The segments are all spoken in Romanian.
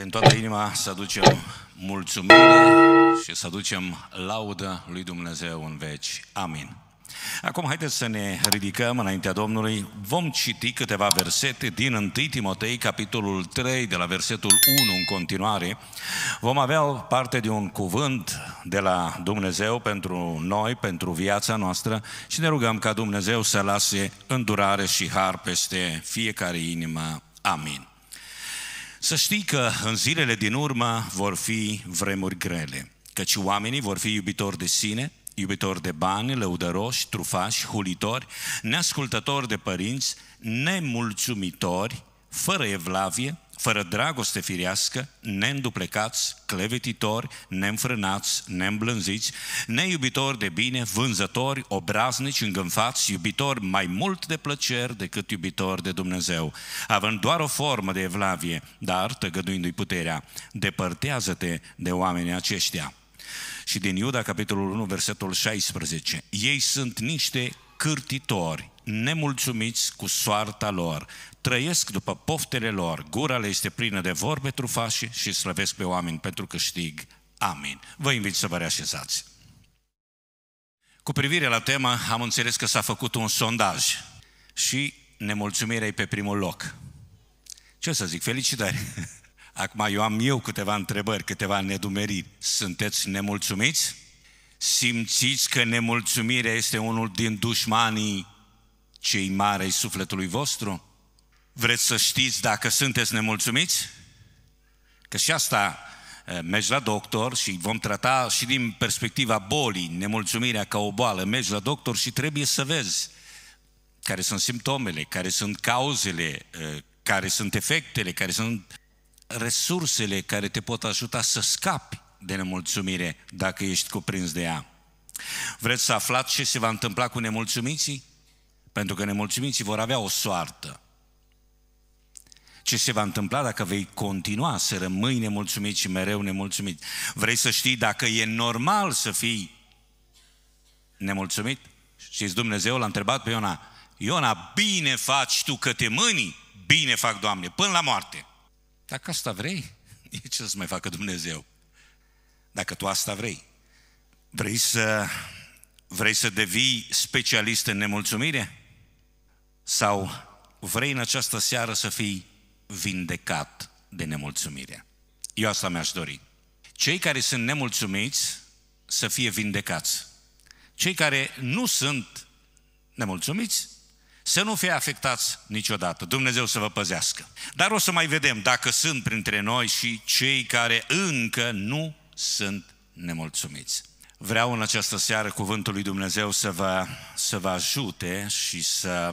Din toată inima să aducem mulțumire și să aducem laudă lui Dumnezeu în veci. Amin. Acum haideți să ne ridicăm înaintea Domnului. Vom citi câteva versete din 1 Timotei, capitolul 3, de la versetul 1 în continuare. Vom avea parte de un cuvânt de la Dumnezeu pentru noi, pentru viața noastră și ne rugăm ca Dumnezeu să lase îndurare și har peste fiecare inimă. Amin. Să știi că în zilele din urmă vor fi vremuri grele, căci oamenii vor fi iubitori de sine, iubitori de bani, lăudăroși, trufași, hulitori, neascultători de părinți, nemulțumitori, fără evlavie, fără dragoste firească, neînduplecați, clevetitori, neînfrânați, neîmblânziți, neiubitori de bine, vânzători, obraznici, îngânfați, iubitori mai mult de plăceri decât iubitori de Dumnezeu, având doar o formă de evlavie, dar tăgăduindu-i puterea, depărtează-te de oamenii aceștia. Și din Iuda, capitolul 1, versetul 16, ei sunt niște cârtitori, nemulțumiți cu soarta lor, trăiesc după poftele lor, gura le este plină de vorbe trufașe și slăvesc pe oameni pentru câștig. Amin. Vă invit să vă reașezați. Cu privire la tema, am înțeles că s-a făcut un sondaj și nemulțumirea e pe primul loc. Ce să zic, felicitări! Acum eu am eu câteva întrebări, câteva nedumeriri. Sunteți nemulțumiți? Simțiți că nemulțumirea este unul din dușmanii cei mari ai sufletului vostru? Vreți să știți dacă sunteți nemulțumiți? Că și asta eh, mergi la doctor și vom trata și din perspectiva bolii, nemulțumirea ca o boală, mergi la doctor și trebuie să vezi care sunt simptomele, care sunt cauzele, eh, care sunt efectele, care sunt resursele care te pot ajuta să scapi de nemulțumire dacă ești cuprins de ea. Vreți să aflați ce se va întâmpla cu nemulțumiții? Pentru că nemulțumiții vor avea o soartă. Ce se va întâmpla dacă vei continua să rămâi nemulțumit și mereu nemulțumit? Vrei să știi dacă e normal să fii nemulțumit? Și Dumnezeu l-a întrebat pe Iona, Iona, bine faci tu că te mâni, bine fac, Doamne, până la moarte. Dacă asta vrei, e ce să mai facă Dumnezeu? Dacă tu asta vrei. Vrei să, vrei să devii specialist în nemulțumire? Sau vrei în această seară să fii vindecat de nemulțumire? Eu asta mi-aș dori. Cei care sunt nemulțumiți să fie vindecați. Cei care nu sunt nemulțumiți să nu fie afectați niciodată. Dumnezeu să vă păzească. Dar o să mai vedem dacă sunt printre noi și cei care încă nu sunt nemulțumiți. Vreau în această seară cuvântul lui Dumnezeu să vă, să vă ajute și să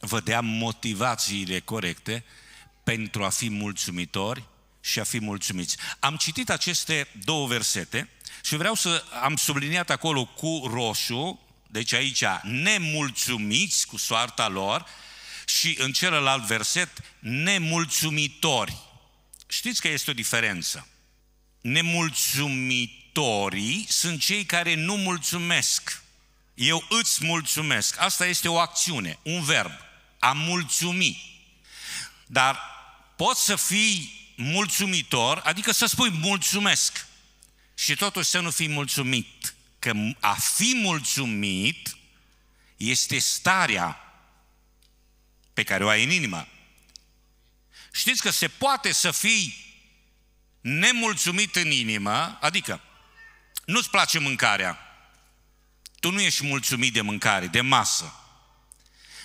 vă dea motivațiile corecte pentru a fi mulțumitori și a fi mulțumiți. Am citit aceste două versete și vreau să am subliniat acolo cu roșu, deci aici nemulțumiți cu soarta lor și în celălalt verset nemulțumitori. Știți că este o diferență. Nemulțumitorii sunt cei care nu mulțumesc. Eu îți mulțumesc. Asta este o acțiune, un verb a mulțumi. Dar poți să fii mulțumitor, adică să spui mulțumesc și totuși să nu fii mulțumit. Că a fi mulțumit este starea pe care o ai în inimă. Știți că se poate să fii nemulțumit în inimă, adică nu-ți place mâncarea, tu nu ești mulțumit de mâncare, de masă,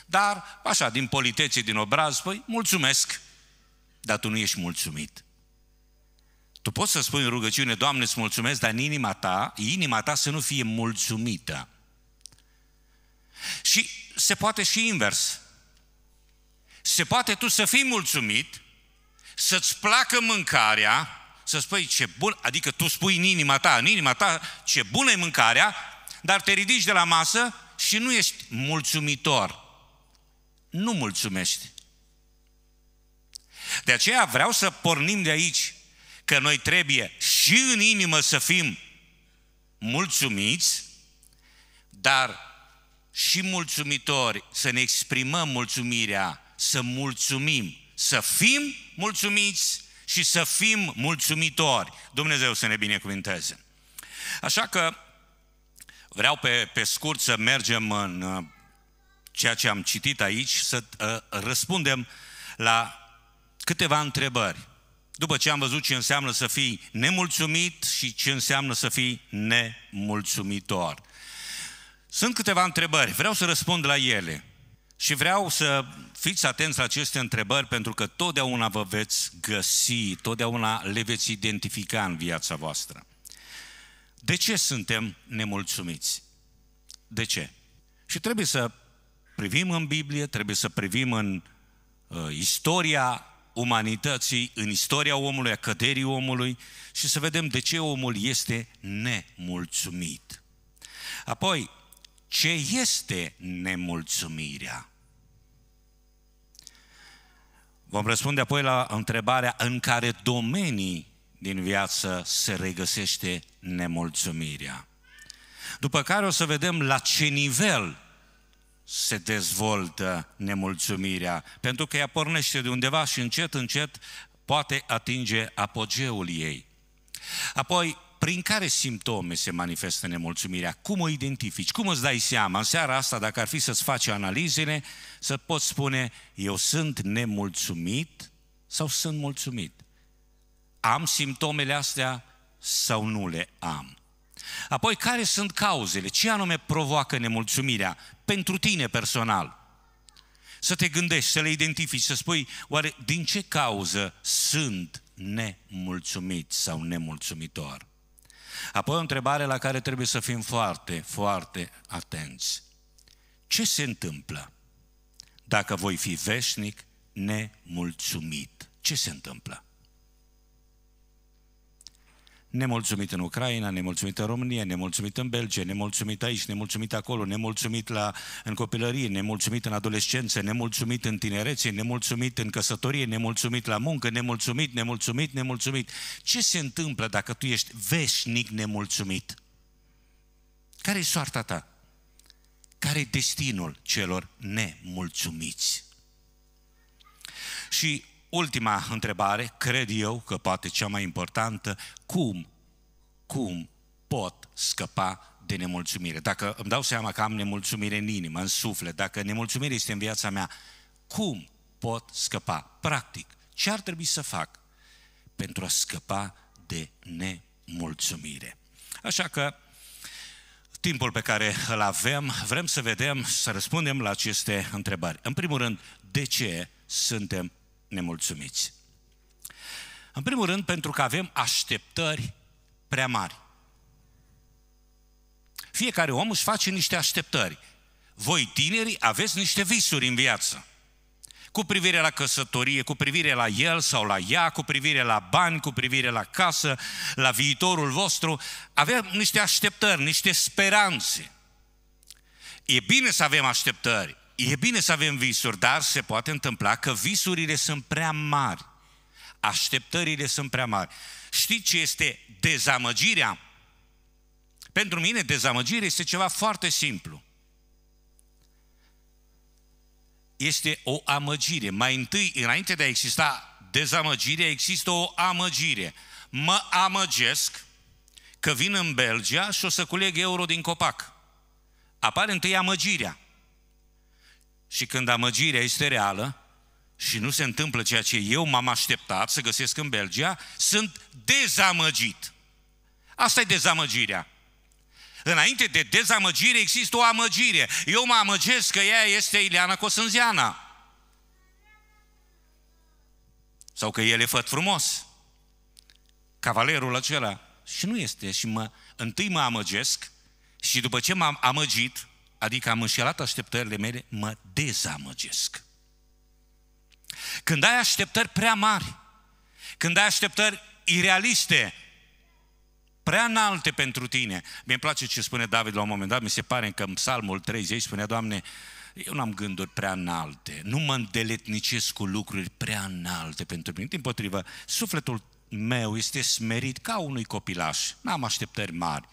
dar, așa, din politețe, din obraz, păi, mulțumesc, dar tu nu ești mulțumit. Tu poți să spui în rugăciune, Doamne, îți mulțumesc, dar în inima ta, inima ta să nu fie mulțumită. Și se poate și invers. Se poate tu să fii mulțumit, să-ți placă mâncarea, să spui ce bun, adică tu spui în inima ta, în inima ta ce bună e mâncarea, dar te ridici de la masă și nu ești mulțumitor nu mulțumește. De aceea vreau să pornim de aici, că noi trebuie și în inimă să fim mulțumiți, dar și mulțumitori, să ne exprimăm mulțumirea, să mulțumim, să fim mulțumiți și să fim mulțumitori. Dumnezeu să ne binecuvinteze. Așa că vreau pe, pe scurt să mergem în ceea ce am citit aici, să uh, răspundem la câteva întrebări. După ce am văzut ce înseamnă să fii nemulțumit și ce înseamnă să fii nemulțumitor. Sunt câteva întrebări, vreau să răspund la ele. Și vreau să fiți atenți la aceste întrebări pentru că totdeauna vă veți găsi, totdeauna le veți identifica în viața voastră. De ce suntem nemulțumiți? De ce? Și trebuie să privim în Biblie, trebuie să privim în uh, istoria umanității, în istoria omului, a căderii omului și să vedem de ce omul este nemulțumit. Apoi, ce este nemulțumirea? Vom răspunde apoi la întrebarea în care domenii din viață se regăsește nemulțumirea. După care o să vedem la ce nivel se dezvoltă nemulțumirea, pentru că ea pornește de undeva și încet, încet poate atinge apogeul ei. Apoi, prin care simptome se manifestă nemulțumirea? Cum o identifici? Cum îți dai seama? În seara asta, dacă ar fi să-ți faci analizele, să poți spune, eu sunt nemulțumit sau sunt mulțumit? Am simptomele astea sau nu le am? Apoi, care sunt cauzele? Ce anume provoacă nemulțumirea pentru tine personal? Să te gândești, să le identifici, să spui, oare din ce cauză sunt nemulțumit sau nemulțumitor? Apoi o întrebare la care trebuie să fim foarte, foarte atenți. Ce se întâmplă dacă voi fi veșnic nemulțumit? Ce se întâmplă? nemulțumit în Ucraina, nemulțumit în România, nemulțumit în Belgia, nemulțumit aici, nemulțumit acolo, nemulțumit la, în copilărie, nemulțumit în adolescență, nemulțumit în tinerețe, nemulțumit în căsătorie, nemulțumit la muncă, nemulțumit, nemulțumit, nemulțumit. Ce se întâmplă dacă tu ești veșnic nemulțumit? Care e soarta ta? Care e destinul celor nemulțumiți? Și ultima întrebare, cred eu că poate cea mai importantă, cum, cum pot scăpa de nemulțumire? Dacă îmi dau seama că am nemulțumire în inimă, în suflet, dacă nemulțumire este în viața mea, cum pot scăpa? Practic, ce ar trebui să fac pentru a scăpa de nemulțumire? Așa că timpul pe care îl avem, vrem să vedem, să răspundem la aceste întrebări. În primul rând, de ce suntem nemulțumiți. În primul rând, pentru că avem așteptări prea mari. Fiecare om își face niște așteptări. Voi, tinerii, aveți niște visuri în viață. Cu privire la căsătorie, cu privire la el sau la ea, cu privire la bani, cu privire la casă, la viitorul vostru, avem niște așteptări, niște speranțe. E bine să avem așteptări, e bine să avem visuri, dar se poate întâmpla că visurile sunt prea mari. Așteptările sunt prea mari. Știți ce este dezamăgirea? Pentru mine dezamăgirea este ceva foarte simplu. Este o amăgire. Mai întâi, înainte de a exista dezamăgire, există o amăgire. Mă amăgesc că vin în Belgia și o să culeg euro din copac. Apare întâi amăgirea și când amăgirea este reală și nu se întâmplă ceea ce eu m-am așteptat să găsesc în Belgia, sunt dezamăgit. Asta e dezamăgirea. Înainte de dezamăgire există o amăgire. Eu mă amăgesc că ea este Ileana Cosânziana. Sau că el e făt frumos. Cavalerul acela. Și nu este. Și mă, întâi mă amăgesc și după ce m-am amăgit, adică am înșelat așteptările mele, mă dezamăgesc. Când ai așteptări prea mari, când ai așteptări irealiste, prea înalte pentru tine. Mi-e place ce spune David la un moment dat, mi se pare că în psalmul 30 spunea, Doamne, eu n-am gânduri prea înalte, nu mă îndeletnicesc cu lucruri prea înalte pentru mine. Din potrivă, sufletul meu este smerit ca unui copilaș, n-am așteptări mari.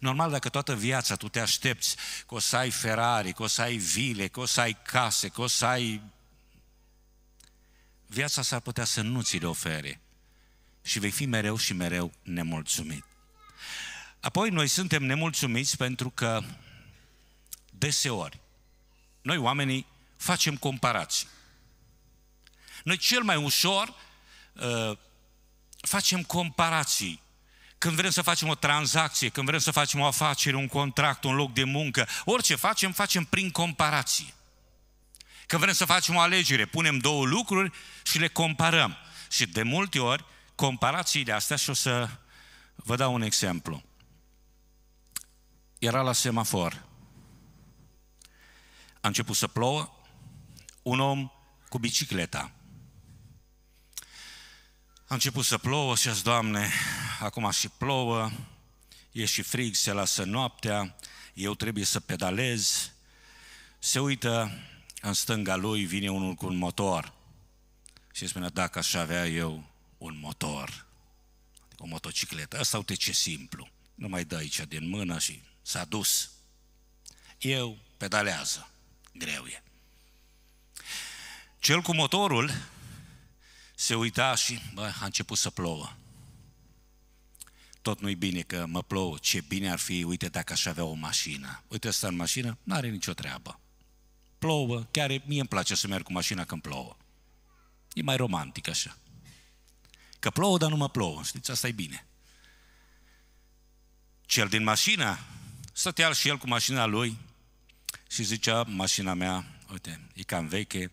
Normal, dacă toată viața tu te aștepți că o să ai Ferrari, că o să ai vile, că o să ai case, că o să ai... Viața s-ar putea să nu ți le ofere și vei fi mereu și mereu nemulțumit. Apoi noi suntem nemulțumiți pentru că deseori noi oamenii facem comparații. Noi cel mai ușor uh, facem comparații când vrem să facem o tranzacție, când vrem să facem o afacere, un contract, un loc de muncă, orice facem, facem prin comparație. Când vrem să facem o alegere, punem două lucruri și le comparăm. Și de multe ori, comparațiile astea, și o să vă dau un exemplu. Era la semafor. A început să plouă, un om cu bicicleta a început să plouă și azi, Doamne, acum și plouă, e și frig, se lasă noaptea, eu trebuie să pedalez. Se uită în stânga lui, vine unul cu un motor. Și spune, dacă aș avea eu un motor, adică o motocicletă, asta uite ce simplu. Nu mai dă aici din mână și s-a dus. Eu pedalează, greu e. Cel cu motorul se uita și bă, a început să plouă. Tot nu-i bine că mă plouă, ce bine ar fi, uite dacă aș avea o mașină. Uite asta în mașină, n-are nicio treabă. Plouă, chiar mie îmi place să merg cu mașina când plouă. E mai romantic așa. Că plouă, dar nu mă plouă, știți, asta e bine. Cel din mașină, stătea și el cu mașina lui și zicea, mașina mea, uite, e cam veche,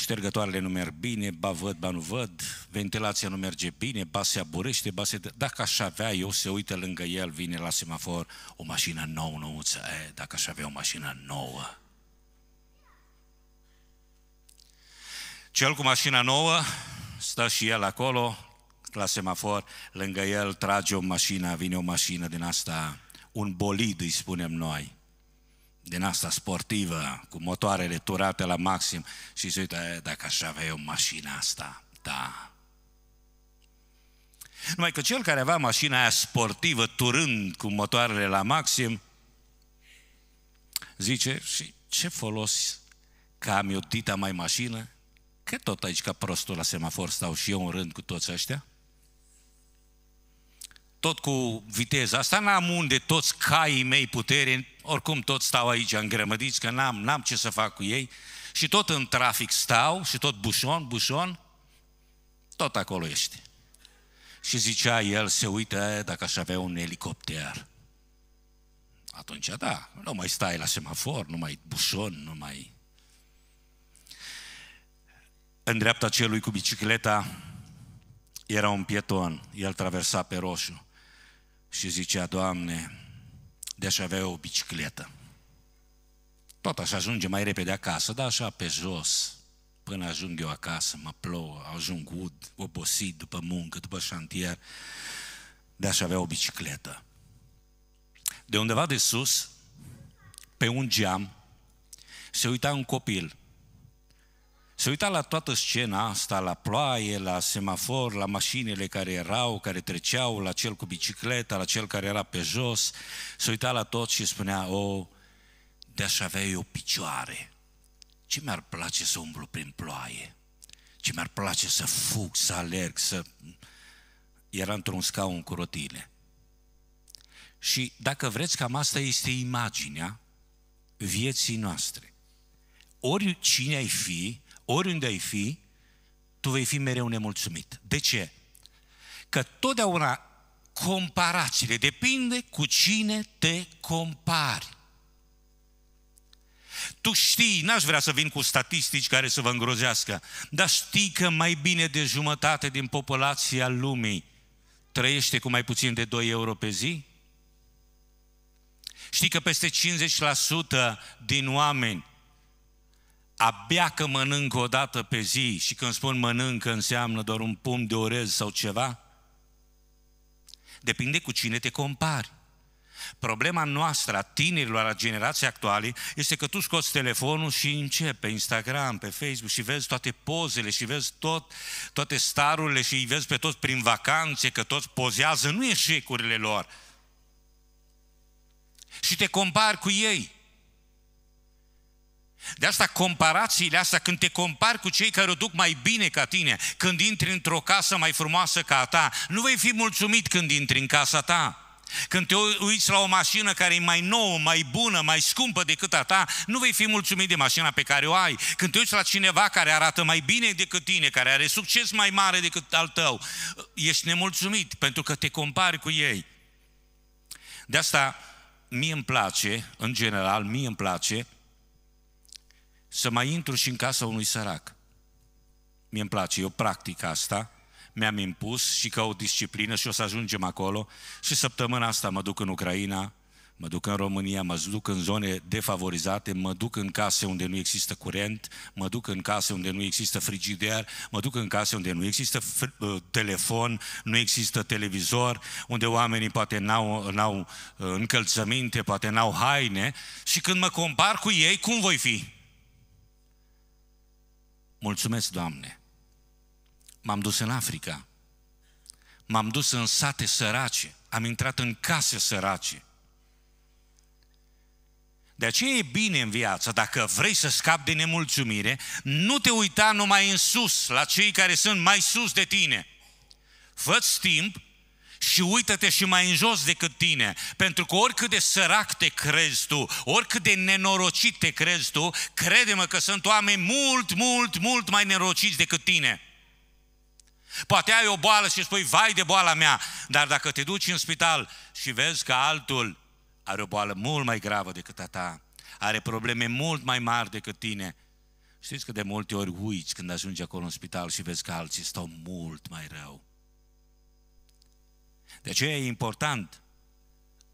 ștergătoarele nu merg bine, ba văd, ba nu văd, ventilația nu merge bine, ba se aburește, ba se... Dacă aș avea eu, se uită lângă el, vine la semafor, o mașină nouă, nouță, e, dacă aș avea o mașină nouă. Cel cu mașina nouă stă și el acolo, la semafor, lângă el trage o mașină, vine o mașină din asta, un bolid îi spunem noi din asta sportivă, cu motoarele turate la maxim și zice, uite, dacă aș avea eu mașina asta, da. Numai că cel care avea mașina aia sportivă, turând cu motoarele la maxim, zice, și ce folos că am eu mai mașină? Că tot aici ca prostul la semafor stau și eu în rând cu toți ăștia tot cu viteza asta, n-am unde toți caii mei putere, oricum toți stau aici îngrămădiți, că n-am, n-am ce să fac cu ei, și tot în trafic stau și tot bușon, bușon, tot acolo este. Și zicea el, se uită dacă aș avea un elicopter. Atunci da, nu mai stai la semafor, nu mai bușon, nu mai... În dreapta celui cu bicicleta era un pieton, el traversa pe roșu și zicea, Doamne, de-aș avea o bicicletă. Tot aș ajunge mai repede acasă, dar așa pe jos, până ajung eu acasă, mă plouă, ajung ud, obosit după muncă, după șantier, de-aș avea o bicicletă. De undeva de sus, pe un geam, se uita un copil se uita la toată scena asta, la ploaie, la semafor, la mașinile care erau, care treceau, la cel cu bicicleta, la cel care era pe jos. Se uita la tot și spunea, o, oh, de-aș avea eu picioare. Ce mi-ar place să umblu prin ploaie? Ce mi-ar place să fug, să alerg, să... Era într-un scaun cu rotile. Și dacă vreți, cam asta este imaginea vieții noastre. Ori cine ai fi, oriunde ai fi, tu vei fi mereu nemulțumit. De ce? Că totdeauna comparațiile depinde cu cine te compari. Tu știi, n-aș vrea să vin cu statistici care să vă îngrozească, dar știi că mai bine de jumătate din populația lumii trăiește cu mai puțin de 2 euro pe zi? Știi că peste 50% din oameni abia că mănânc o dată pe zi și când spun mănânc înseamnă doar un pumn de orez sau ceva? Depinde cu cine te compari. Problema noastră a tinerilor, a generației actuale, este că tu scoți telefonul și începi pe Instagram, pe Facebook și vezi toate pozele și vezi tot, toate starurile și îi vezi pe toți prin vacanțe, că toți pozează, nu eșecurile lor. Și te compari cu ei. De asta comparațiile astea, când te compari cu cei care o duc mai bine ca tine, când intri într-o casă mai frumoasă ca a ta, nu vei fi mulțumit când intri în casa ta. Când te uiți la o mașină care e mai nouă, mai bună, mai scumpă decât a ta, nu vei fi mulțumit de mașina pe care o ai. Când te uiți la cineva care arată mai bine decât tine, care are succes mai mare decât al tău, ești nemulțumit pentru că te compari cu ei. De asta mie îmi place, în general, mie îmi place să mai intru și în casa unui sărac. mi îmi place, eu practic asta, mi-am impus și ca o disciplină și o să ajungem acolo și săptămâna asta mă duc în Ucraina, mă duc în România, mă duc în zone defavorizate, mă duc în case unde nu există curent, mă duc în case unde nu există frigider, mă duc în case unde nu există uh, telefon, nu există televizor, unde oamenii poate n-au, n-au uh, încălțăminte, poate n-au haine și când mă compar cu ei, cum voi fi? Mulțumesc, Doamne! M-am dus în Africa, m-am dus în sate sărace, am intrat în case sărace. De aceea e bine în viață, dacă vrei să scapi de nemulțumire, nu te uita numai în sus, la cei care sunt mai sus de tine. Fă-ți timp și uită-te și mai în jos decât tine, pentru că oricât de sărac te crezi tu, oricât de nenorocit te crezi tu, crede-mă că sunt oameni mult, mult, mult mai nenorociți decât tine. Poate ai o boală și spui, vai de boala mea, dar dacă te duci în spital și vezi că altul are o boală mult mai gravă decât a ta, are probleme mult mai mari decât tine, știți că de multe ori uiți când ajungi acolo în spital și vezi că alții stau mult mai rău. De aceea e important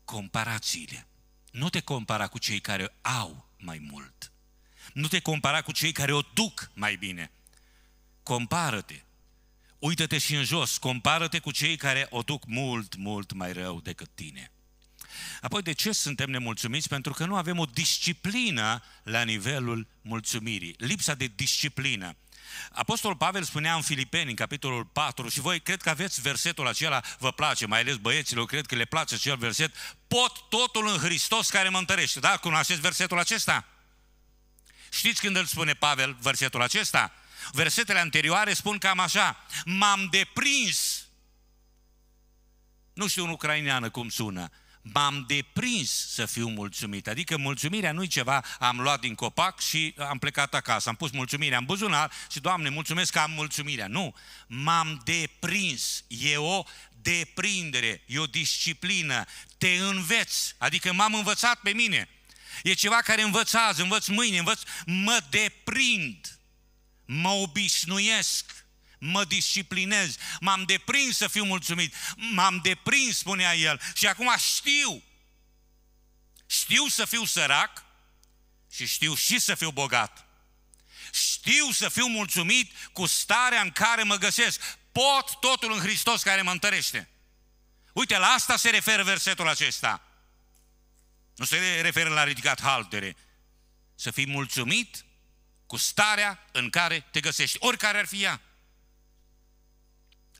comparațiile. Nu te compara cu cei care au mai mult. Nu te compara cu cei care o duc mai bine. Compară-te. Uită-te și în jos, compară-te cu cei care o duc mult, mult mai rău decât tine. Apoi, de ce suntem nemulțumiți? Pentru că nu avem o disciplină la nivelul mulțumirii. Lipsa de disciplină Apostol Pavel spunea în Filipeni, în capitolul 4, și voi cred că aveți versetul acela, vă place, mai ales băieților, cred că le place acel verset, pot totul în Hristos care mă întărește. Da, cunoașteți versetul acesta? Știți când îl spune Pavel versetul acesta? Versetele anterioare spun cam așa, m-am deprins. Nu știu în ucraineană cum sună, m-am deprins să fiu mulțumit. Adică mulțumirea nu e ceva am luat din copac și am plecat acasă. Am pus mulțumirea în buzunar și, Doamne, mulțumesc că am mulțumirea. Nu, m-am deprins. E o deprindere, e o disciplină. Te înveți, adică m-am învățat pe mine. E ceva care învățează, învăț mâine, învăț, mă deprind, mă obișnuiesc mă disciplinez, m-am deprins să fiu mulțumit, m-am deprins, spunea el, și acum știu, știu să fiu sărac și știu și să fiu bogat. Știu să fiu mulțumit cu starea în care mă găsesc. Pot totul în Hristos care mă întărește. Uite, la asta se referă versetul acesta. Nu se referă la ridicat haltere. Să fii mulțumit cu starea în care te găsești, oricare ar fi ea.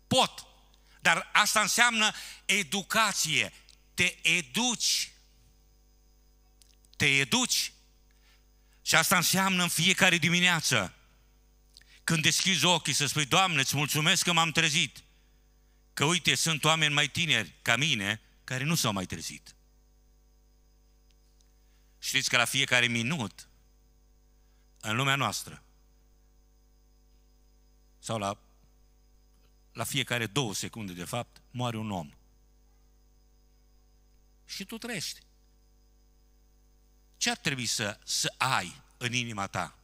Pot. Dar asta înseamnă educație. Te educi. Te educi. Și asta înseamnă în fiecare dimineață. Când deschizi ochii să spui, Doamne, îți mulțumesc că m-am trezit. Că uite, sunt oameni mai tineri ca mine care nu s-au mai trezit. Știți că la fiecare minut, în lumea noastră, sau la la fiecare două secunde de fapt, moare un om. Și tu trăiești. Ce ar trebui să, să ai în inima ta?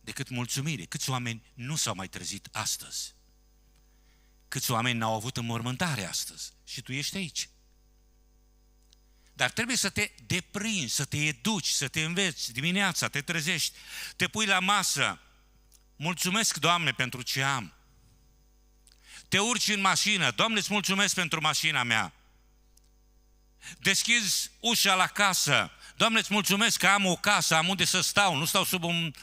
Decât mulțumire. Câți oameni nu s-au mai trezit astăzi? Câți oameni n-au avut înmormântare astăzi? Și tu ești aici. Dar trebuie să te deprinzi, să te educi, să te înveți dimineața, te trezești, te pui la masă. Mulțumesc, Doamne, pentru ce am. Te urci în mașină, Doamne, îți mulțumesc pentru mașina mea. Deschizi ușa la casă, Doamne, îți mulțumesc că am o casă, am unde să stau, nu stau sub un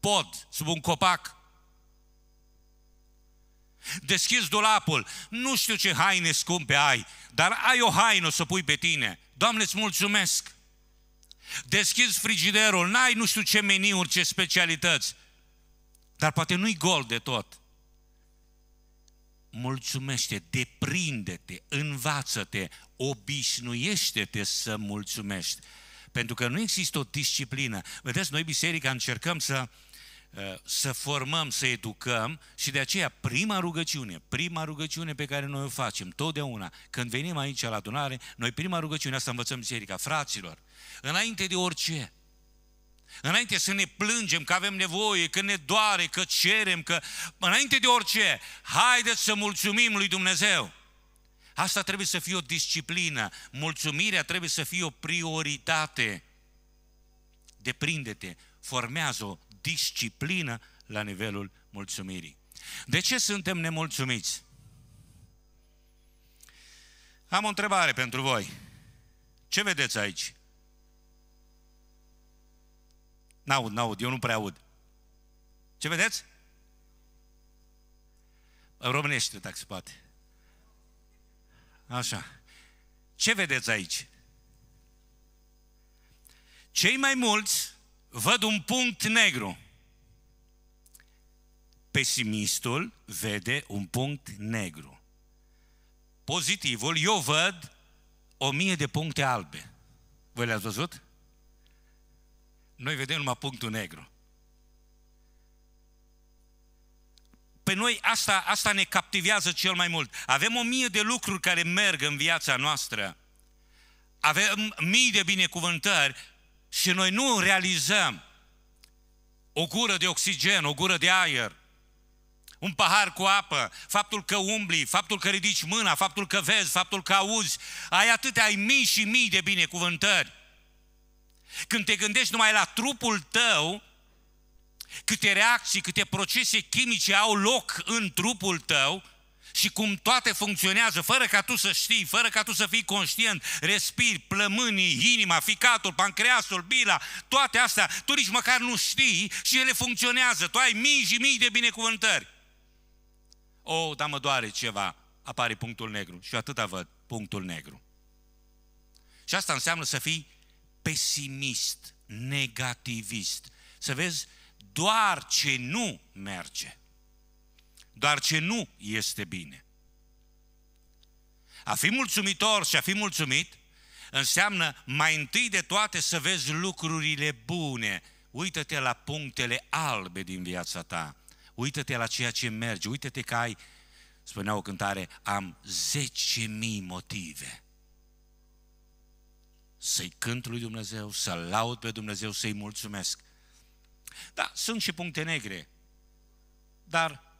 pod, sub un copac. Deschizi dulapul, nu știu ce haine scumpe ai, dar ai o haină să pui pe tine. Doamne, îți mulțumesc. Deschizi frigiderul, n-ai nu știu ce meniuri, ce specialități, dar poate nu-i gol de tot mulțumește, deprinde-te, învață-te, obișnuiește-te să mulțumești. Pentru că nu există o disciplină. Vedeți, noi biserica încercăm să, uh, să formăm, să educăm și de aceea prima rugăciune, prima rugăciune pe care noi o facem totdeauna, când venim aici la adunare, noi prima rugăciune asta învățăm biserica, fraților, înainte de orice, Înainte să ne plângem că avem nevoie, că ne doare, că cerem, că înainte de orice, haideți să mulțumim lui Dumnezeu. Asta trebuie să fie o disciplină, mulțumirea trebuie să fie o prioritate. Deprinde-te, formează o disciplină la nivelul mulțumirii. De ce suntem nemulțumiți? Am o întrebare pentru voi. Ce vedeți aici? N-aud, n-aud, eu nu prea aud. Ce vedeți? În românește, dacă se poate. Așa. Ce vedeți aici? Cei mai mulți văd un punct negru. Pesimistul vede un punct negru. Pozitivul, eu văd o mie de puncte albe. Voi le-ați văzut? Noi vedem numai punctul negru. Pe noi asta, asta ne captivează cel mai mult. Avem o mie de lucruri care merg în viața noastră. Avem mii de binecuvântări și noi nu realizăm o gură de oxigen, o gură de aer, un pahar cu apă, faptul că umbli, faptul că ridici mâna, faptul că vezi, faptul că auzi, ai atâtea, ai mii și mii de binecuvântări. Când te gândești numai la trupul tău, câte reacții, câte procese chimice au loc în trupul tău și cum toate funcționează, fără ca tu să știi, fără ca tu să fii conștient, respiri, plămânii, inima, ficatul, pancreasul, bila, toate astea, tu nici măcar nu știi și ele funcționează. Tu ai mii și mii de binecuvântări. O, oh, dar mă doare ceva, apare punctul negru și atât atâta văd, punctul negru. Și asta înseamnă să fii pesimist, negativist. Să vezi doar ce nu merge, doar ce nu este bine. A fi mulțumitor și a fi mulțumit înseamnă mai întâi de toate să vezi lucrurile bune. Uită-te la punctele albe din viața ta. Uită-te la ceea ce merge. Uită-te că ai, spunea o cântare, am 10.000 motive să-i cânt lui Dumnezeu, să-L laud pe Dumnezeu, să-i mulțumesc. Da, sunt și puncte negre, dar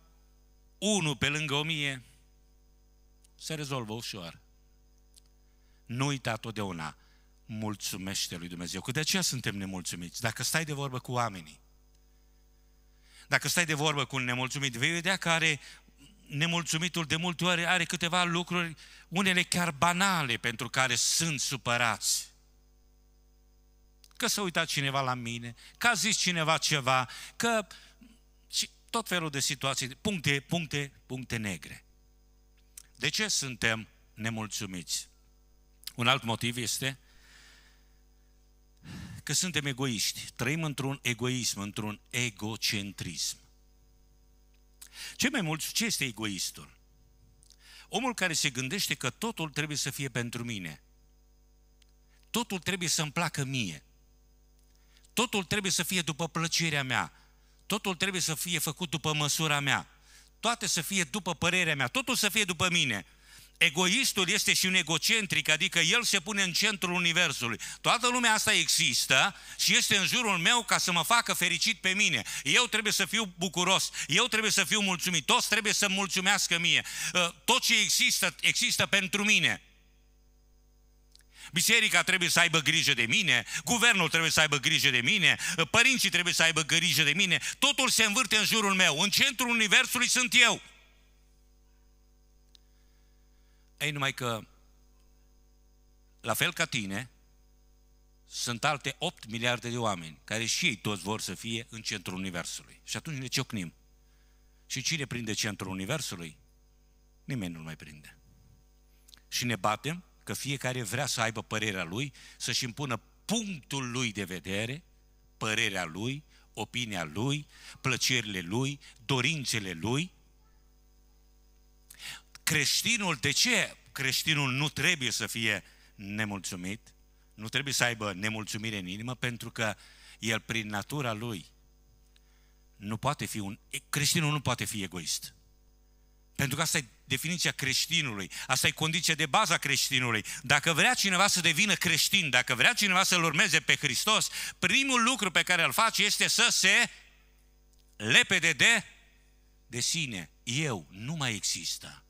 unul pe lângă o mie se rezolvă ușor. Nu uita totdeauna, mulțumește lui Dumnezeu, Cu de aceea suntem nemulțumiți. Dacă stai de vorbă cu oamenii, dacă stai de vorbă cu un nemulțumit, vei vedea că are nemulțumitul de multe ori are câteva lucruri, unele chiar banale, pentru care sunt supărați. Că s-a uitat cineva la mine, că a zis cineva ceva, că și tot felul de situații, puncte, puncte, puncte negre. De ce suntem nemulțumiți? Un alt motiv este că suntem egoiști. Trăim într-un egoism, într-un egocentrism. Cei mai mulți, ce este egoistul? Omul care se gândește că totul trebuie să fie pentru mine. Totul trebuie să-mi placă mie. Totul trebuie să fie după plăcerea mea. Totul trebuie să fie făcut după măsura mea. Toate să fie după părerea mea. Totul să fie după mine. Egoistul este și un egocentric, adică el se pune în centrul Universului. Toată lumea asta există și este în jurul meu ca să mă facă fericit pe mine. Eu trebuie să fiu bucuros, eu trebuie să fiu mulțumit, toți trebuie să mulțumească mie. Uh, tot ce există, există pentru mine. Biserica trebuie să aibă grijă de mine, guvernul trebuie să aibă grijă de mine, uh, părinții trebuie să aibă grijă de mine, totul se învârte în jurul meu, în centrul Universului sunt eu. Ei, numai că, la fel ca tine, sunt alte 8 miliarde de oameni care și ei toți vor să fie în centrul Universului. Și atunci ne ciocnim. Și cine prinde centrul Universului? Nimeni nu-l mai prinde. Și ne batem că fiecare vrea să aibă părerea lui, să-și impună punctul lui de vedere, părerea lui, opinia lui, plăcerile lui, dorințele lui creștinul, de ce creștinul nu trebuie să fie nemulțumit? Nu trebuie să aibă nemulțumire în inimă, pentru că el prin natura lui nu poate fi un... Creștinul nu poate fi egoist. Pentru că asta e definiția creștinului, asta e condiția de bază a creștinului. Dacă vrea cineva să devină creștin, dacă vrea cineva să-L urmeze pe Hristos, primul lucru pe care îl face este să se lepede de, de sine. Eu nu mai există.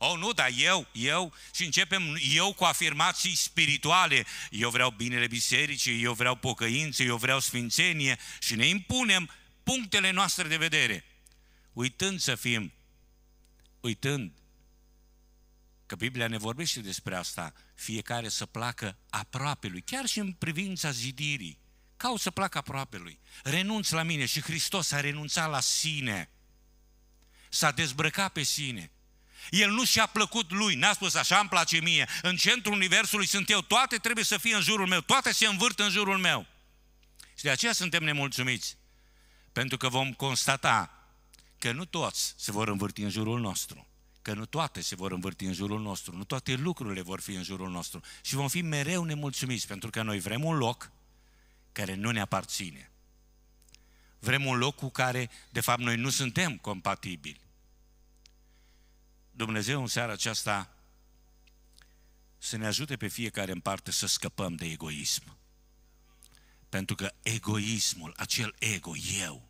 Oh, nu, dar eu, eu, și începem eu cu afirmații spirituale. Eu vreau binele bisericii, eu vreau pocăință, eu vreau sfințenie și ne impunem punctele noastre de vedere. Uitând să fim, uitând că Biblia ne vorbește despre asta, fiecare să placă aproape lui, chiar și în privința zidirii. cau să placă aproape lui. Renunț la mine și Hristos a renunțat la sine. S-a dezbrăcat pe sine el nu și-a plăcut lui, n-a spus așa îmi place mie. În centrul universului sunt eu, toate trebuie să fie în jurul meu, toate se învârt în jurul meu. Și de aceea suntem nemulțumiți. Pentru că vom constata că nu toți se vor învârti în jurul nostru, că nu toate se vor învârti în jurul nostru, nu toate lucrurile vor fi în jurul nostru și vom fi mereu nemulțumiți pentru că noi vrem un loc care nu ne aparține. Vrem un loc cu care, de fapt, noi nu suntem compatibili. Dumnezeu în seara aceasta să ne ajute pe fiecare în parte să scăpăm de egoism. Pentru că egoismul, acel ego, eu,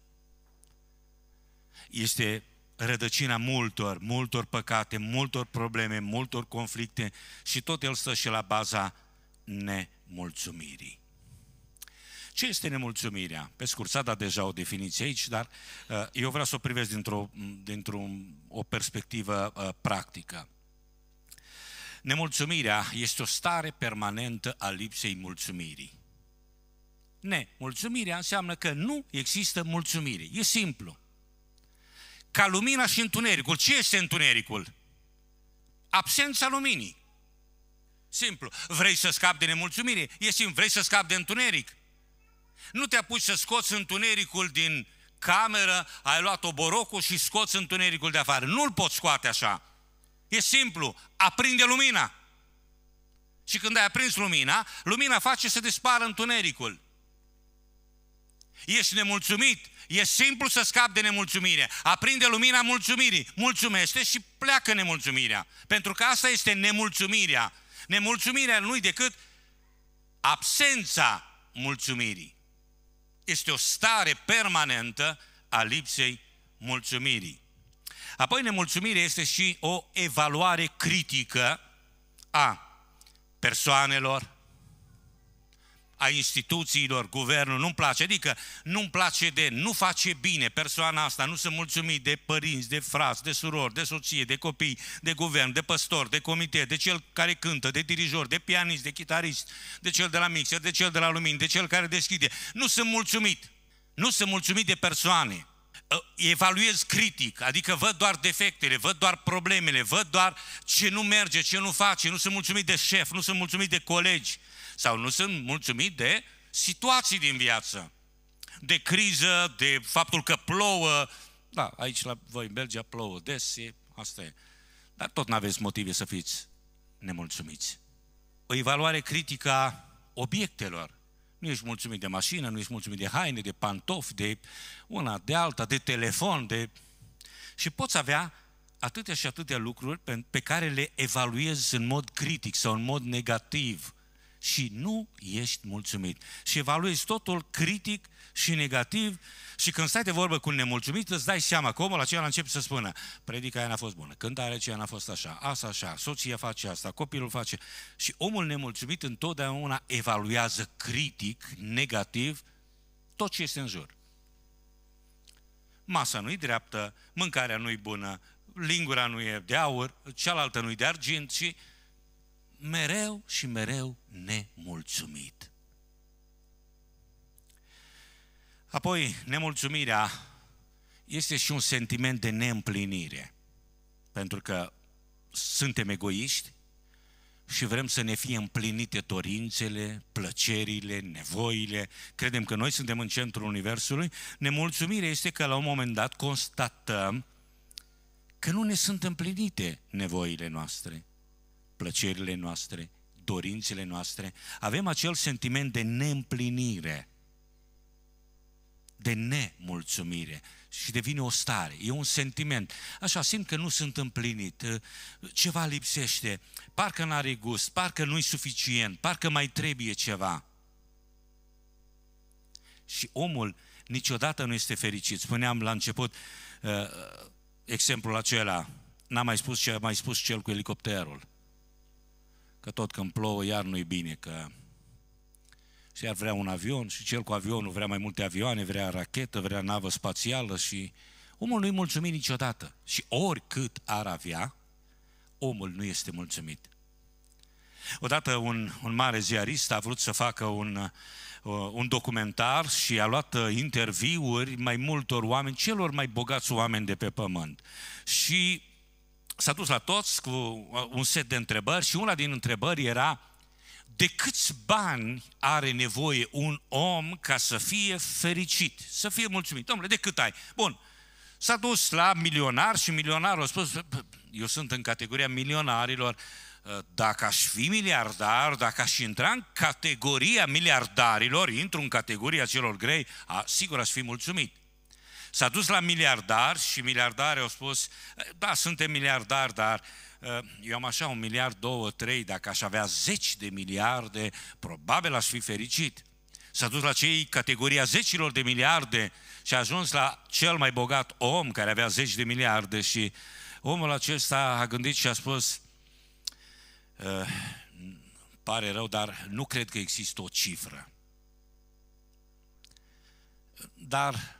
este rădăcina multor, multor păcate, multor probleme, multor conflicte și tot el stă și la baza nemulțumirii. Ce este nemulțumirea? Pe scurt, s-a dat deja o definiție aici, dar uh, eu vreau să o privesc dintr-o, dintr-o o perspectivă uh, practică. Nemulțumirea este o stare permanentă a lipsei mulțumirii. Nemulțumirea înseamnă că nu există mulțumire. E simplu. Ca lumina și întunericul. Ce este întunericul? Absența luminii. Simplu. Vrei să scapi de nemulțumire? E simplu. Vrei să scapi de întuneric? Nu te apuci să scoți întunericul din cameră, ai luat oborocul și scoți întunericul de afară. Nu-l poți scoate așa. E simplu, aprinde lumina. Și când ai aprins lumina, lumina face să dispară întunericul. Ești nemulțumit, e simplu să scapi de nemulțumire. Aprinde lumina mulțumirii, mulțumește și pleacă nemulțumirea. Pentru că asta este nemulțumirea. Nemulțumirea nu-i decât absența mulțumirii este o stare permanentă a lipsei mulțumirii. Apoi, nemulțumirea este și o evaluare critică a persoanelor, a instituțiilor, guvernul, nu-mi place, adică nu-mi place de, nu face bine persoana asta, nu sunt mulțumit de părinți, de frați, de surori, de soție, de copii, de guvern, de păstor, de comitet, de cel care cântă, de dirijor, de pianist, de chitarist, de cel de la mixer, de cel de la lumini, de cel care deschide. Nu sunt mulțumit, nu sunt mulțumit de persoane. Ă, evaluez critic, adică văd doar defectele, văd doar problemele, văd doar ce nu merge, ce nu face, nu sunt mulțumit de șef, nu sunt mulțumit de colegi, sau nu sunt mulțumit de situații din viață, de criză, de faptul că plouă. Da, aici la voi în Belgia plouă des, e, asta e. Dar tot nu aveți motive să fiți nemulțumiți. O evaluare critică a obiectelor. Nu ești mulțumit de mașină, nu ești mulțumit de haine, de pantofi, de una, de alta, de telefon, de... Și poți avea atâtea și atâtea lucruri pe care le evaluezi în mod critic sau în mod negativ și nu ești mulțumit. Și evaluezi totul critic și negativ și când stai de vorbă cu un nemulțumit, îți dai seama că omul acela începe să spună predica aia n-a fost bună, cântarea aceea n-a fost așa, asta așa, soția face asta, copilul face. Și omul nemulțumit întotdeauna evaluează critic, negativ, tot ce este în jur. Masa nu-i dreaptă, mâncarea nu-i bună, lingura nu e de aur, cealaltă nu-i de argint și mereu și mereu nemulțumit. Apoi, nemulțumirea este și un sentiment de neîmplinire, pentru că suntem egoiști și vrem să ne fie împlinite dorințele, plăcerile, nevoile, credem că noi suntem în centrul Universului. Nemulțumirea este că la un moment dat constatăm că nu ne sunt împlinite nevoile noastre, plăcerile noastre, dorințele noastre, avem acel sentiment de neîmplinire, de nemulțumire și devine o stare, e un sentiment. Așa, simt că nu sunt împlinit, ă, ceva lipsește, parcă nu are gust, parcă nu-i suficient, parcă mai trebuie ceva. Și omul niciodată nu este fericit. Spuneam la început ă, ă, exemplul acela, n-am mai spus ce a mai spus cel cu elicopterul că tot când plouă iar nu-i bine, că și ar vrea un avion și cel cu avionul vrea mai multe avioane, vrea rachetă, vrea navă spațială și omul nu-i mulțumit niciodată. Și oricât ar avea, omul nu este mulțumit. Odată un, un mare ziarist a vrut să facă un, uh, un documentar și a luat uh, interviuri mai multor oameni, celor mai bogați oameni de pe pământ. Și s-a dus la toți cu uh, un set de întrebări și una din întrebări era de câți bani are nevoie un om ca să fie fericit, să fie mulțumit? Domnule, de cât ai? Bun, s-a dus la milionar și milionarul a spus, eu sunt în categoria milionarilor, uh, dacă aș fi miliardar, dacă aș intra în categoria miliardarilor, intru în categoria celor grei, sigur aș fi mulțumit. S-a dus la miliardar și miliardare au spus, eh, da, suntem miliardari, dar eh, eu am așa un miliard, două, trei, dacă aș avea zeci de miliarde, probabil aș fi fericit. S-a dus la cei categoria zecilor de miliarde și a ajuns la cel mai bogat om care avea zeci de miliarde și omul acesta a gândit și a spus, eh, pare rău, dar nu cred că există o cifră. Dar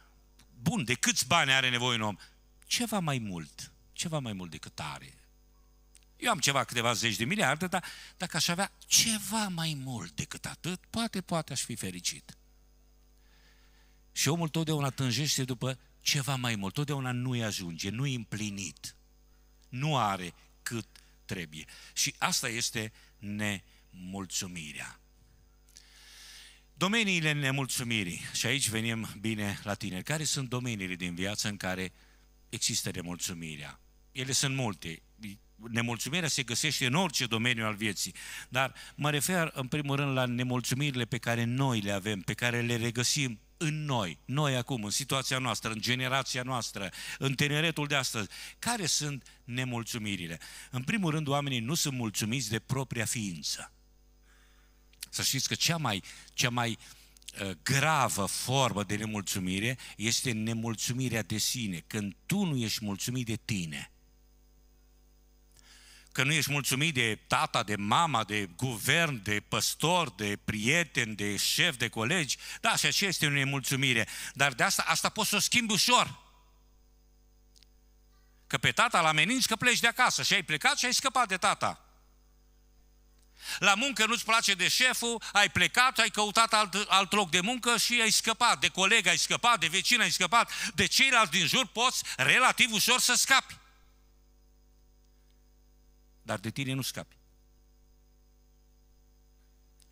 Bun, de câți bani are nevoie un om? Ceva mai mult, ceva mai mult decât are. Eu am ceva, câteva zeci de miliarde, dar dacă aș avea ceva mai mult decât atât, poate, poate aș fi fericit. Și omul totdeauna tânjește după ceva mai mult, totdeauna nu-i ajunge, nu-i împlinit, nu are cât trebuie. Și asta este nemulțumirea. Domeniile nemulțumirii. Și aici venim bine la tine. Care sunt domeniile din viață în care există nemulțumirea? Ele sunt multe. Nemulțumirea se găsește în orice domeniu al vieții, dar mă refer în primul rând la nemulțumirile pe care noi le avem, pe care le regăsim în noi, noi acum, în situația noastră, în generația noastră, în tineretul de astăzi. Care sunt nemulțumirile? În primul rând, oamenii nu sunt mulțumiți de propria ființă. Să știți că cea mai, cea mai uh, gravă formă de nemulțumire este nemulțumirea de sine, când tu nu ești mulțumit de tine. Că nu ești mulțumit de tata, de mama, de guvern, de păstor, de prieten, de șef, de colegi. Da, și aceea este o nemulțumire. Dar de asta, asta poți să o schimbi ușor. Că pe tata la meninți că pleci de acasă și ai plecat și ai scăpat de tata. La muncă nu-ți place de șeful, ai plecat, ai căutat alt, alt loc de muncă și ai scăpat. De coleg ai scăpat, de vecin ai scăpat, de ceilalți din jur poți relativ ușor să scapi. Dar de tine nu scapi.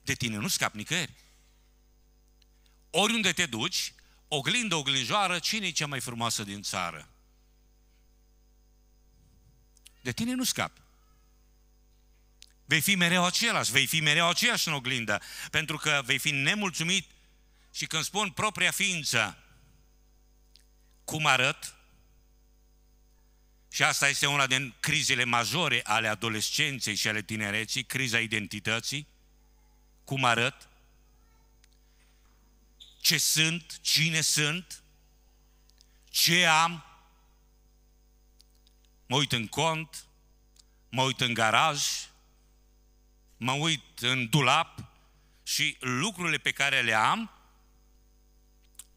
De tine nu scapi nicăieri. Oriunde te duci, oglindă, oglinjoară, cine e cea mai frumoasă din țară? De tine nu scapi. Vei fi mereu același, vei fi mereu aceeași în oglindă, pentru că vei fi nemulțumit și când spun propria ființă, cum arăt, și asta este una din crizele majore ale adolescenței și ale tinereții, criza identității, cum arăt, ce sunt, cine sunt, ce am, mă uit în cont, mă uit în garaj, mă uit în dulap și lucrurile pe care le am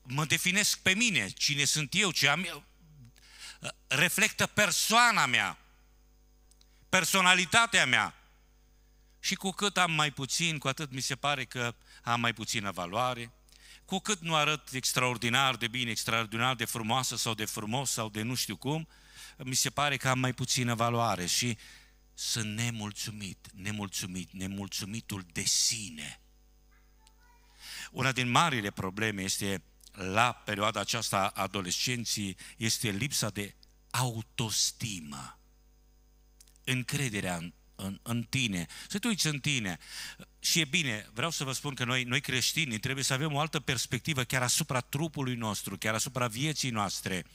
mă definesc pe mine, cine sunt eu, ce am eu, reflectă persoana mea, personalitatea mea. Și cu cât am mai puțin, cu atât mi se pare că am mai puțină valoare, cu cât nu arăt extraordinar de bine, extraordinar de frumoasă sau de frumos sau de nu știu cum, mi se pare că am mai puțină valoare și uh, sunt nemulțumit, nemulțumit, nemulțumitul de sine. Una din marile probleme este la perioada aceasta a adolescenții este lipsa de autostimă, încrederea în, în, în tine, să te uiți în tine. Și e bine, vreau să vă spun că noi, noi creștini trebuie să avem o altă perspectivă chiar asupra trupului nostru, chiar asupra vieții noastre. Uh,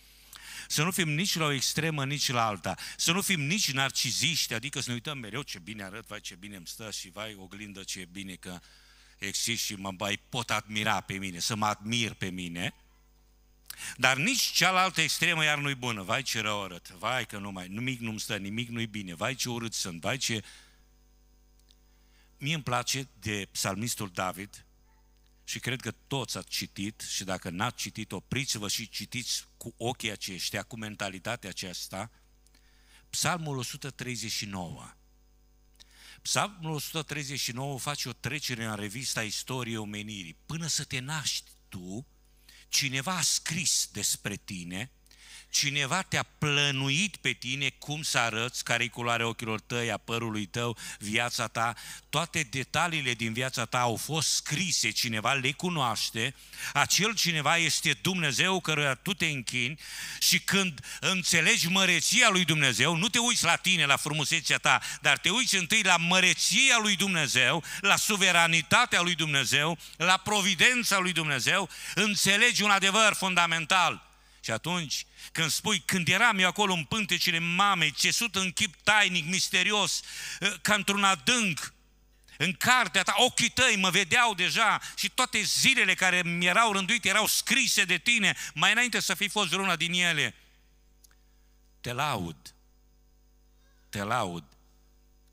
să nu fim nici la o extremă, nici la alta. Să nu fim nici narciziști, adică să ne uităm mereu ce bine arăt, vai ce bine îmi stă și vai oglindă ce bine că exist și mă mai pot admira pe mine, să mă admir pe mine. Dar nici cealaltă extremă iar nu-i bună. Vai ce rău arăt, vai că nu mai, nimic nu-mi stă, nimic nu-i bine, vai ce urât sunt, vai ce... Mie îmi place de psalmistul David, și cred că toți ați citit și dacă n-ați citit, opriți-vă și citiți cu ochii aceștia, cu mentalitatea aceasta, Psalmul 139. Psalmul 139 face o trecere în revista istoriei omenirii. Până să te naști tu, cineva a scris despre tine – cineva te-a plănuit pe tine cum să arăți, care-i culoarea ochilor tăi, a părului tău, viața ta. Toate detaliile din viața ta au fost scrise, cineva le cunoaște. Acel cineva este Dumnezeu căruia tu te închini și când înțelegi măreția lui Dumnezeu, nu te uiți la tine, la frumusețea ta, dar te uiți întâi la măreția lui Dumnezeu, la suveranitatea lui Dumnezeu, la providența lui Dumnezeu, înțelegi un adevăr fundamental – și atunci când spui, când eram eu acolo în pântecile mamei, cesut în chip tainic, misterios, ă, ca într-un adânc, în cartea ta, ochii tăi mă vedeau deja și toate zilele care mi erau rânduite erau scrise de tine, mai înainte să fi fost vreuna din ele. Te laud, te laud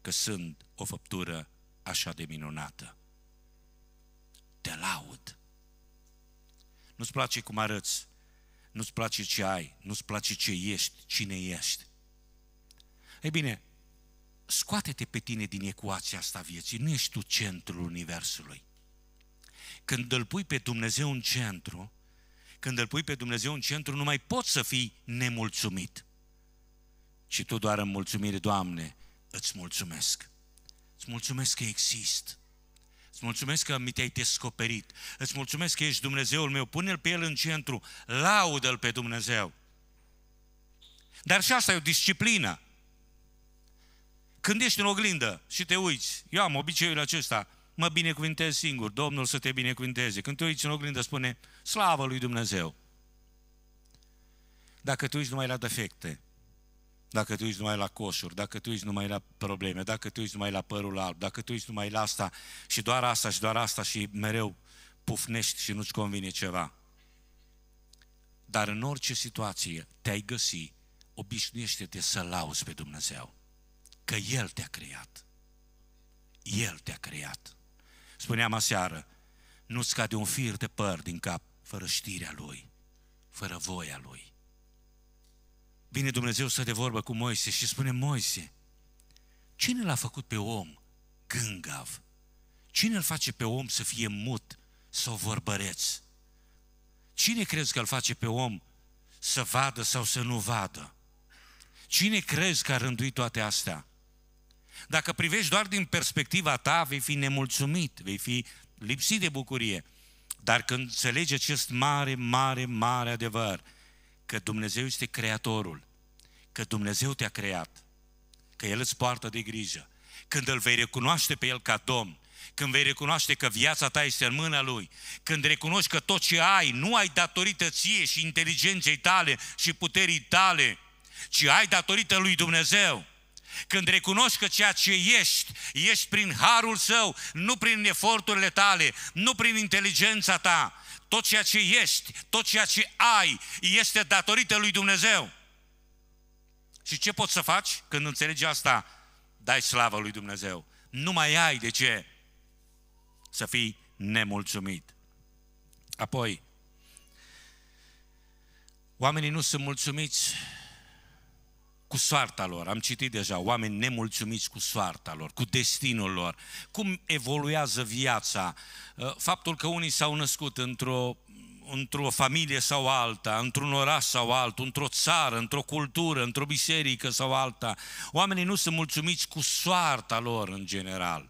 că sunt o făptură așa de minunată. Te laud. Nu-ți place cum arăți, nu-ți place ce ai, nu-ți place ce ești, cine ești. Ei bine, scoate-te pe tine din ecuația asta vieții, nu ești tu centrul Universului. Când îl pui pe Dumnezeu în centru, când îl pui pe Dumnezeu în centru, nu mai poți să fii nemulțumit. Și tu doar în mulțumire, Doamne, îți mulțumesc. Îți mulțumesc că există. Îți mulțumesc că mi te-ai descoperit. Îți mulțumesc că ești Dumnezeul meu. Pune-L pe El în centru. Laudă-L pe Dumnezeu. Dar și asta e o disciplină. Când ești în oglindă și te uiți, eu am obiceiul acesta, mă binecuvintez singur, Domnul să te binecuvinteze. Când te uiți în oglindă, spune, slavă lui Dumnezeu. Dacă te uiți numai la defecte, dacă tu ești numai la coșuri, dacă tu ești numai la probleme, dacă tu ești numai la părul alb, dacă tu ești numai la asta și doar asta și doar asta și mereu pufnești și nu-ți convine ceva. Dar în orice situație te-ai găsi, obișnuiește-te să lauzi pe Dumnezeu, că El te-a creat. El te-a creat. Spuneam aseară, nu-ți cade un fir de păr din cap fără știrea Lui, fără voia Lui. Vine Dumnezeu să de vorbă cu Moise și spune, Moise, cine l-a făcut pe om gângav? Cine îl face pe om să fie mut sau vorbăreț? Cine crezi că îl face pe om să vadă sau să nu vadă? Cine crezi că a rânduit toate astea? Dacă privești doar din perspectiva ta, vei fi nemulțumit, vei fi lipsit de bucurie. Dar când înțelegi acest mare, mare, mare adevăr, că Dumnezeu este creatorul, că Dumnezeu te-a creat, că El îți poartă de grijă. Când îl vei recunoaște pe El ca Domn, când vei recunoaște că viața ta este în mâna Lui, când recunoști că tot ce ai nu ai datorită ție și inteligenței tale și puterii tale, ci ai datorită Lui Dumnezeu, când recunoști că ceea ce ești, ești prin harul său, nu prin eforturile tale, nu prin inteligența ta, tot ceea ce ești, tot ceea ce ai, este datorită lui Dumnezeu. Și ce poți să faci când înțelegi asta? Dai slavă lui Dumnezeu. Nu mai ai de ce să fii nemulțumit. Apoi, oamenii nu sunt mulțumiți cu soarta lor. Am citit deja oameni nemulțumiți cu soarta lor, cu destinul lor, cum evoluează viața, uh, faptul că unii s-au născut într-o într-o familie sau alta, într-un oraș sau altul, într-o țară, într-o cultură, într-o biserică sau alta. Oamenii nu sunt mulțumiți cu soarta lor în general.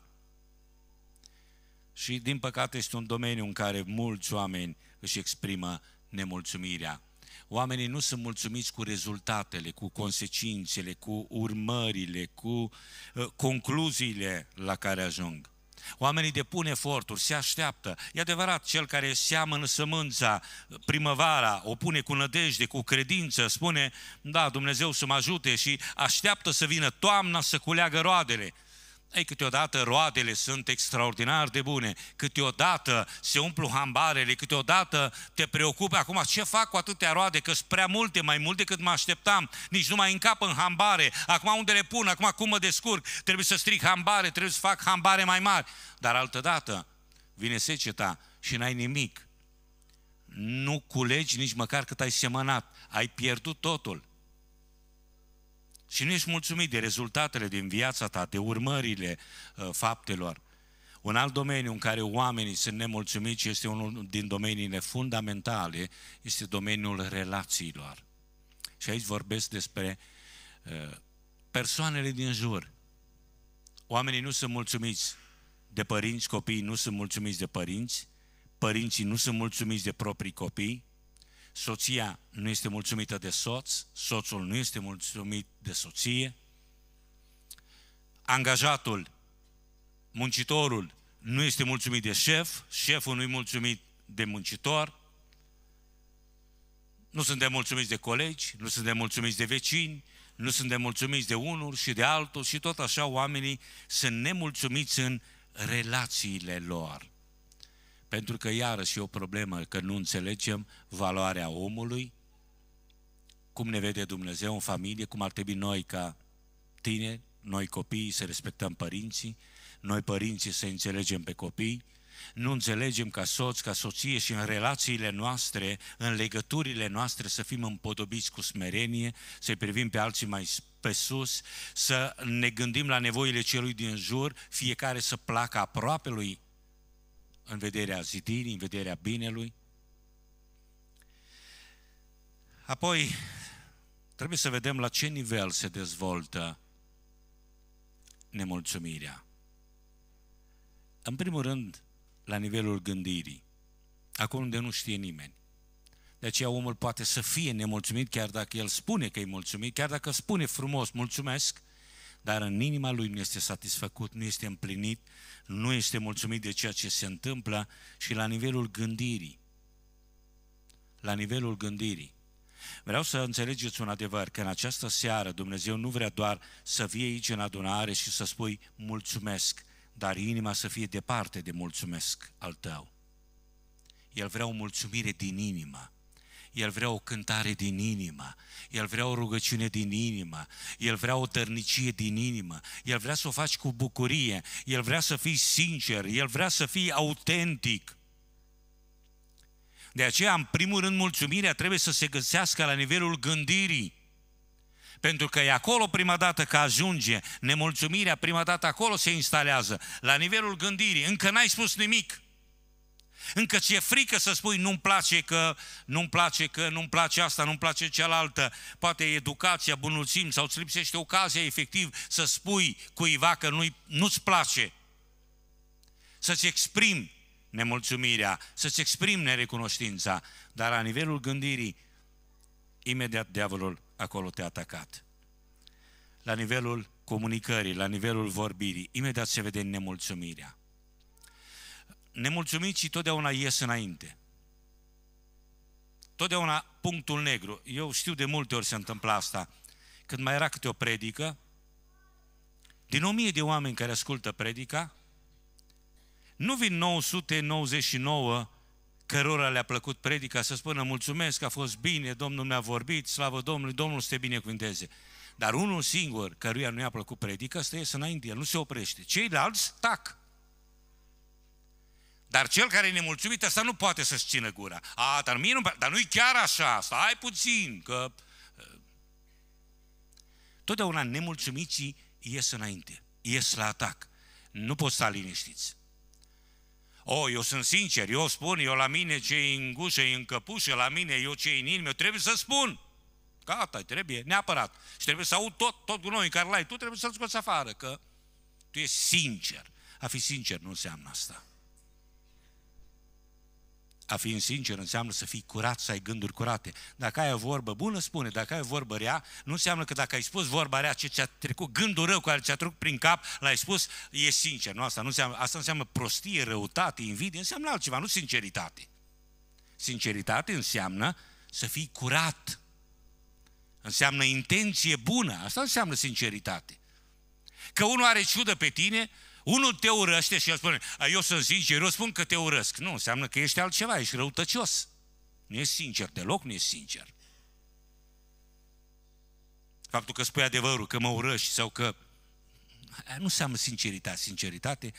Și din păcate este un domeniu în care mulți oameni își exprimă nemulțumirea Oamenii nu sunt mulțumiți cu rezultatele, cu consecințele, cu urmările, cu uh, concluziile la care ajung. Oamenii depun eforturi, se așteaptă. E adevărat, cel care seamănă sămânța primăvara, o pune cu nădejde, cu credință, spune, da, Dumnezeu să mă ajute și așteaptă să vină toamna să culeagă roadele. Ei, câteodată roadele sunt extraordinar de bune, câteodată se umplu hambarele, câteodată te preocupe acum ce fac cu atâtea roade, că sunt prea multe, mai mult decât mă așteptam, nici nu mai încap în hambare, acum unde le pun, acum cum mă descurc, trebuie să stric hambare, trebuie să fac hambare mai mari. Dar altădată vine seceta și n-ai nimic. Nu culegi nici măcar cât ai semănat, ai pierdut totul și nu ești mulțumit de rezultatele din viața ta, de urmările uh, faptelor. Un alt domeniu în care oamenii sunt nemulțumiți este unul din domeniile fundamentale, este domeniul relațiilor. Și aici vorbesc despre uh, persoanele din jur. Oamenii nu sunt mulțumiți de părinți, copiii nu sunt mulțumiți de părinți, părinții nu sunt mulțumiți de proprii copii, soția nu este mulțumită de soț, soțul nu este mulțumit de soție, angajatul, muncitorul nu este mulțumit de șef, șeful nu este mulțumit de muncitor, nu suntem mulțumiți de colegi, nu suntem mulțumiți de vecini, nu suntem mulțumiți de unul și de altul și tot așa oamenii sunt nemulțumiți în relațiile lor. Pentru că iarăși e o problemă că nu înțelegem valoarea omului, cum ne vede Dumnezeu în familie, cum ar trebui noi ca tineri, noi copii să respectăm părinții, noi părinții să înțelegem pe copii, nu înțelegem ca soț, ca soție și în relațiile noastre, în legăturile noastre să fim împodobiți cu smerenie, să-i privim pe alții mai pe sus, să ne gândim la nevoile celui din jur, fiecare să placă aproape lui în vederea zidirii, în vederea binelui. Apoi, trebuie să vedem la ce nivel se dezvoltă nemulțumirea. În primul rând, la nivelul gândirii, acolo unde nu știe nimeni. De aceea omul poate să fie nemulțumit chiar dacă el spune că e mulțumit, chiar dacă spune frumos mulțumesc, dar în inima lui nu este satisfăcut, nu este împlinit, nu este mulțumit de ceea ce se întâmplă și la nivelul gândirii. La nivelul gândirii. Vreau să înțelegeți un adevăr, că în această seară Dumnezeu nu vrea doar să fie aici în adunare și să spui mulțumesc, dar inima să fie departe de mulțumesc al tău. El vrea o mulțumire din inima. El vrea o cântare din inimă, El vrea o rugăciune din inimă, El vrea o tărnicie din inimă, El vrea să o faci cu bucurie, El vrea să fii sincer, El vrea să fii autentic. De aceea, în primul rând, mulțumirea trebuie să se găsească la nivelul gândirii. Pentru că e acolo prima dată că ajunge, nemulțumirea prima dată acolo se instalează, la nivelul gândirii, încă n-ai spus nimic. Încă ți-e frică să spui nu-mi place că, nu-mi place că, nu-mi place asta, nu-mi place cealaltă. Poate e educația, bunul simț sau îți lipsește ocazia efectiv să spui cuiva că nu-i, nu-ți place. Să-ți exprimi nemulțumirea, să-ți exprimi nerecunoștința, dar la nivelul gândirii, imediat diavolul acolo te-a atacat. La nivelul comunicării, la nivelul vorbirii, imediat se vede nemulțumirea și totdeauna ies înainte. Totdeauna punctul negru. Eu știu de multe ori se întâmplă asta. Când mai era câte o predică, din o mie de oameni care ascultă predica, nu vin 999 cărora le-a plăcut predica să spună mulțumesc, a fost bine, Domnul mi-a vorbit, slavă Domnului, Domnul să te binecuvinteze. Dar unul singur căruia nu i-a plăcut predica, stă să înainte, el nu se oprește. Ceilalți tac. Dar cel care e nemulțumit, asta nu poate să-și țină gura. A, dar mie nu dar nu-i chiar așa asta, ai puțin, că... Uh, totdeauna nemulțumiții ies înainte, ies la atac. Nu pot sta liniștiți. O, oh, eu sunt sincer, eu spun, eu la mine ce e în gușă, e în căpușă, la mine eu ce e în inimă, eu trebuie să spun. Gata, trebuie, neapărat. Și trebuie să aud tot, tot cu noi, care l-ai, tu trebuie să-l scoți afară, că tu ești sincer. A fi sincer nu înseamnă asta a fi în sincer înseamnă să fii curat, să ai gânduri curate. Dacă ai o vorbă bună, spune. Dacă ai o vorbă rea, nu înseamnă că dacă ai spus vorba rea, ce ți-a trecut, gândul rău care ți-a trecut prin cap, l-ai spus, e sincer. Nu, asta, nu înseamnă, asta înseamnă prostie, răutate, invidie, înseamnă altceva, nu sinceritate. Sinceritate înseamnă să fii curat. Înseamnă intenție bună. Asta înseamnă sinceritate. Că unul are ciudă pe tine, unul te urăște și el spune, a, eu sunt sincer, eu spun că te urăsc. Nu, înseamnă că ești altceva, ești răutăcios. Nu ești sincer, deloc nu ești sincer. Faptul că spui adevărul, că mă urăști sau că... Nu înseamnă sinceritate. Sinceritate,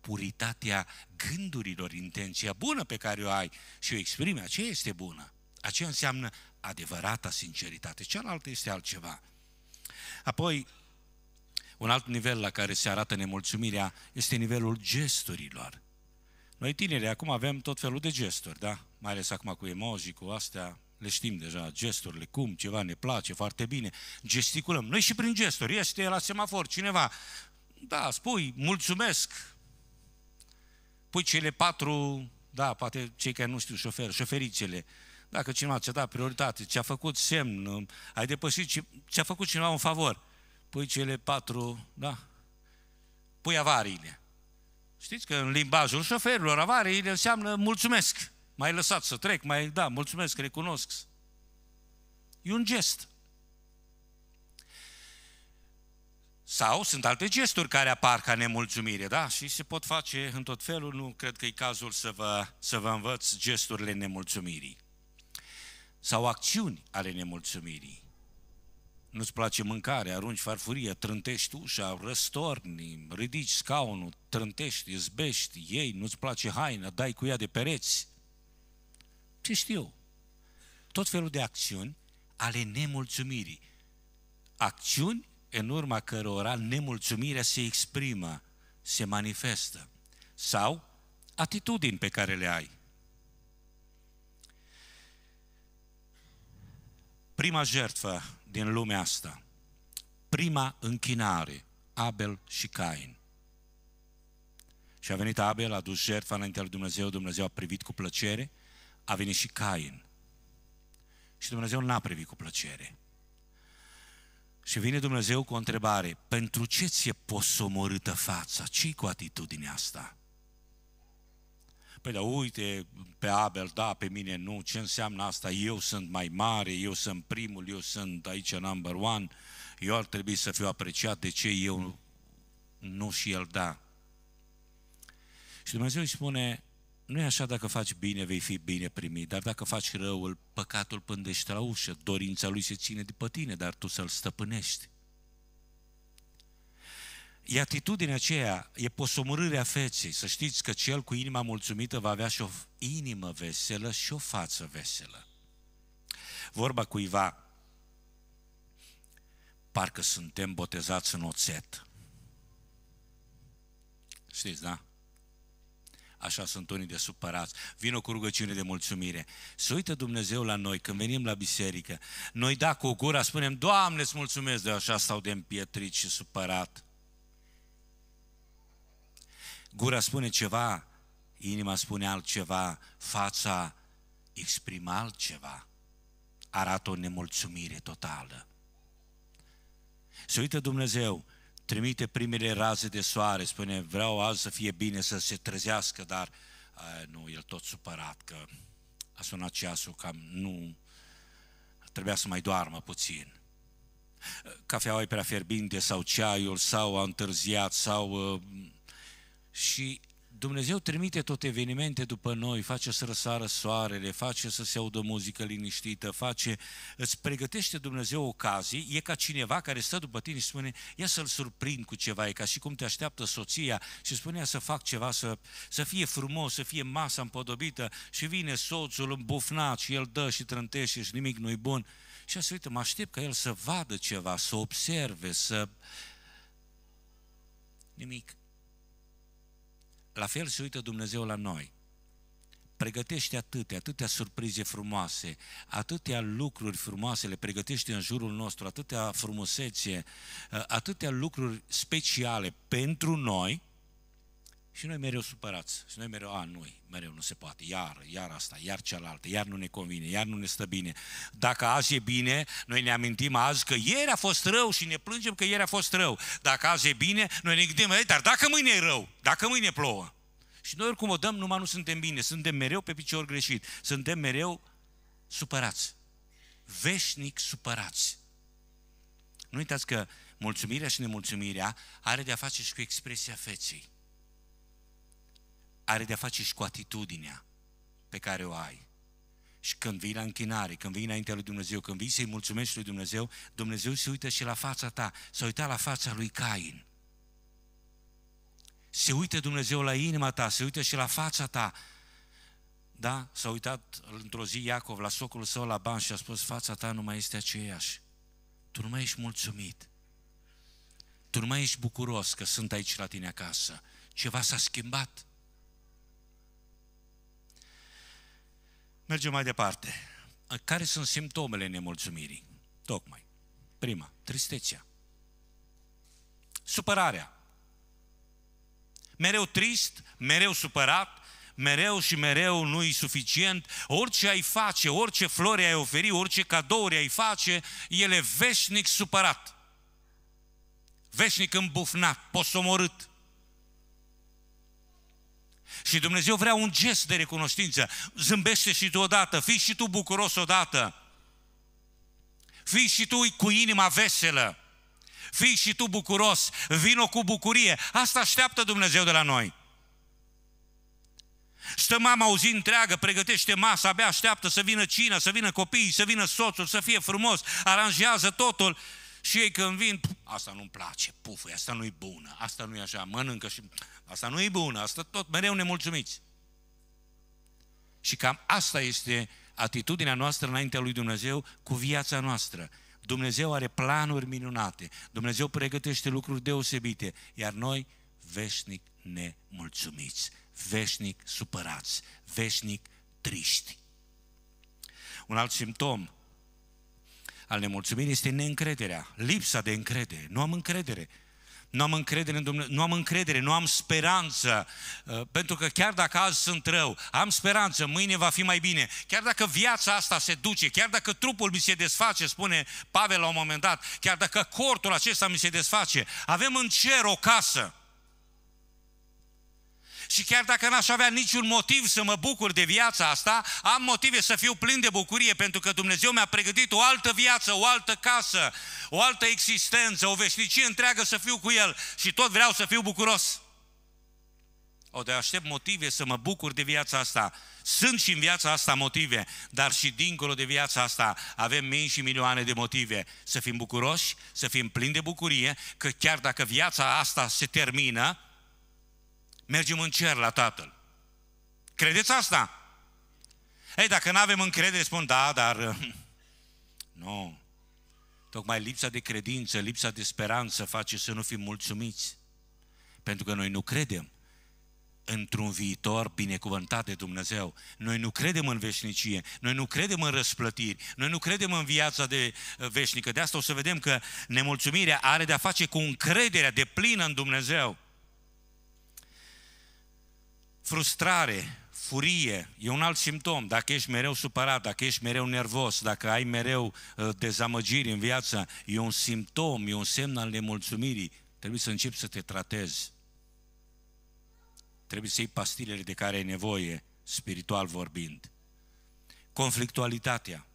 puritatea gândurilor, intenția bună pe care o ai și o exprimi, aceea este bună. Aceea înseamnă adevărata sinceritate. Cealaltă este altceva. Apoi, un alt nivel la care se arată nemulțumirea este nivelul gesturilor. Noi tineri acum avem tot felul de gesturi, da? Mai ales acum cu emoji, cu astea, le știm deja, gesturile, cum, ceva ne place foarte bine, gesticulăm. Noi și prin gesturi, este la semafor cineva, da, spui, mulțumesc, pui cele patru, da, poate cei care nu știu șofer, șoferițele, dacă cineva ți-a dat prioritate, ți-a făcut semn, ai depășit, ți-a făcut cineva un favor, pui cele patru, da? Pui avariile. Știți că în limbajul șoferilor avariile înseamnă mulțumesc. Mai lăsat să trec, mai, da, mulțumesc, recunosc. E un gest. Sau sunt alte gesturi care apar ca nemulțumire, da? Și se pot face în tot felul, nu cred că e cazul să vă, să vă învăț gesturile nemulțumirii. Sau acțiuni ale nemulțumirii nu-ți place mâncare, arunci farfurie, trântești ușa, răstorni, ridici scaunul, trântești, izbești, ei, nu-ți place haina, dai cu ea de pereți. Ce știu? Tot felul de acțiuni ale nemulțumirii. Acțiuni în urma cărora nemulțumirea se exprimă, se manifestă. Sau atitudini pe care le ai. Prima jertfă din lumea asta. Prima închinare, Abel și Cain. Și a venit Abel, a dus jertfa înaintea lui Dumnezeu, Dumnezeu a privit cu plăcere, a venit și Cain. Și Dumnezeu n-a privit cu plăcere. Și vine Dumnezeu cu o întrebare, pentru ce ți-e posomorâtă fața? ce cu atitudinea asta? Păi, da, uite, pe Abel, da, pe mine nu, ce înseamnă asta? Eu sunt mai mare, eu sunt primul, eu sunt aici number one, eu ar trebui să fiu apreciat, de ce eu nu și el da? Și Dumnezeu îi spune, nu e așa dacă faci bine, vei fi bine primit, dar dacă faci răul, păcatul pândește la ușă, dorința lui se ține după tine, dar tu să-l stăpânești. E atitudinea aceea, e posomorârea feței. Să știți că cel cu inima mulțumită va avea și o inimă veselă și o față veselă. Vorba cuiva, parcă suntem botezați în oțet. Știți, da? Așa sunt unii de supărați. Vină cu rugăciune de mulțumire. Să uită Dumnezeu la noi când venim la biserică. Noi da cu gura spunem, Doamne, îți mulțumesc de așa stau de împietrit și supărat. Gura spune ceva, inima spune altceva, fața exprimă altceva. Arată o nemulțumire totală. Se uită Dumnezeu, trimite primele raze de soare, spune vreau azi să fie bine, să se trezească, dar nu, el tot supărat că a sunat ceasul, cam nu, trebuia să mai doarmă puțin. Cafeaua e prea fierbinte sau ceaiul sau a întârziat sau uh, și Dumnezeu trimite tot evenimente după noi, face să răsară soarele, face să se audă muzică liniștită, face, îți pregătește Dumnezeu ocazii, e ca cineva care stă după tine și spune, ia să-l surprind cu ceva, e ca și cum te așteaptă soția și spune, ia să fac ceva, să, să fie frumos, să fie masa împodobită și vine soțul îmbufnat și el dă și trântește și nimic nu-i bun. Și așa, uite, mă aștept ca el să vadă ceva, să observe, să... Nimic. La fel se uită Dumnezeu la noi. Pregătește atâtea, atâtea surprize frumoase, atâtea lucruri frumoase le pregătește în jurul nostru, atâtea frumusețe, atâtea lucruri speciale pentru noi, și noi mereu supărați, și noi mereu, a, nu, mereu nu se poate, iar, iar asta, iar cealaltă, iar nu ne convine, iar nu ne stă bine. Dacă azi e bine, noi ne amintim azi că ieri a fost rău și ne plângem că ieri a fost rău. Dacă azi e bine, noi ne gândim, dar dacă mâine e rău, dacă mâine plouă. Și noi oricum o dăm, numai nu suntem bine, suntem mereu pe picior greșit, suntem mereu supărați, veșnic supărați. Nu uitați că mulțumirea și nemulțumirea are de a face și cu expresia feței are de-a face și cu atitudinea pe care o ai. Și când vii la închinare, când vii înaintea lui Dumnezeu, când vii să-i mulțumești lui Dumnezeu, Dumnezeu se uită și la fața ta, s-a uitat la fața lui Cain. Se uită Dumnezeu la inima ta, se uită și la fața ta. Da? S-a uitat într-o zi Iacov la socul său la ban și a spus, fața ta nu mai este aceeași. Tu nu mai ești mulțumit. Tu nu mai ești bucuros că sunt aici la tine acasă. Ceva s-a schimbat. Mergem mai departe. Care sunt simptomele nemulțumirii? Tocmai. Prima, tristețea. Supărarea. Mereu trist, mereu supărat, mereu și mereu nu-i suficient. Orice ai face, orice flori ai oferi, orice cadouri ai face, ele veșnic supărat. Veșnic îmbufnat, posomorât. Și Dumnezeu vrea un gest de recunoștință. Zâmbește și tu odată, fii și tu bucuros odată. Fii și tu cu inima veselă. Fii și tu bucuros, vino cu bucurie. Asta așteaptă Dumnezeu de la noi. Stă mama o zi întreagă, pregătește masa, abia așteaptă să vină cina, să vină copiii, să vină soțul, să fie frumos, aranjează totul și ei când vin, asta nu-mi place, pufă, asta nu-i bună, asta nu-i așa, mănâncă și asta nu-i bună, asta tot, mereu nemulțumiți. Și cam asta este atitudinea noastră înaintea lui Dumnezeu cu viața noastră. Dumnezeu are planuri minunate, Dumnezeu pregătește lucruri deosebite, iar noi veșnic nemulțumiți, veșnic supărați, veșnic triști. Un alt simptom al nemulțumirii este neîncrederea, lipsa de încredere. Nu am încredere. Nu am încredere în Dumnezeu, nu am încredere, nu am speranță, uh, pentru că chiar dacă azi sunt rău, am speranță, mâine va fi mai bine. Chiar dacă viața asta se duce, chiar dacă trupul mi se desface, spune Pavel la un moment dat, chiar dacă cortul acesta mi se desface, avem în cer o casă și chiar dacă n-aș avea niciun motiv să mă bucur de viața asta, am motive să fiu plin de bucurie pentru că Dumnezeu mi-a pregătit o altă viață, o altă casă, o altă existență, o veșnicie întreagă să fiu cu El și tot vreau să fiu bucuros. O, de aștept motive să mă bucur de viața asta. Sunt și în viața asta motive, dar și dincolo de viața asta avem mii și milioane de motive. Să fim bucuroși, să fim plini de bucurie, că chiar dacă viața asta se termină, mergem în cer la Tatăl. Credeți asta? Ei, dacă nu avem încredere, spun, da, dar... Nu. Tocmai lipsa de credință, lipsa de speranță face să nu fim mulțumiți. Pentru că noi nu credem într-un viitor binecuvântat de Dumnezeu. Noi nu credem în veșnicie, noi nu credem în răsplătiri, noi nu credem în viața de uh, veșnică. De asta o să vedem că nemulțumirea are de-a face cu încrederea de plină în Dumnezeu. Frustrare, furie, e un alt simptom. Dacă ești mereu supărat, dacă ești mereu nervos, dacă ai mereu uh, dezamăgiri în viață, e un simptom, e un semn al nemulțumirii. Trebuie să începi să te tratezi. Trebuie să iei pastilele de care ai nevoie, spiritual vorbind. Conflictualitatea.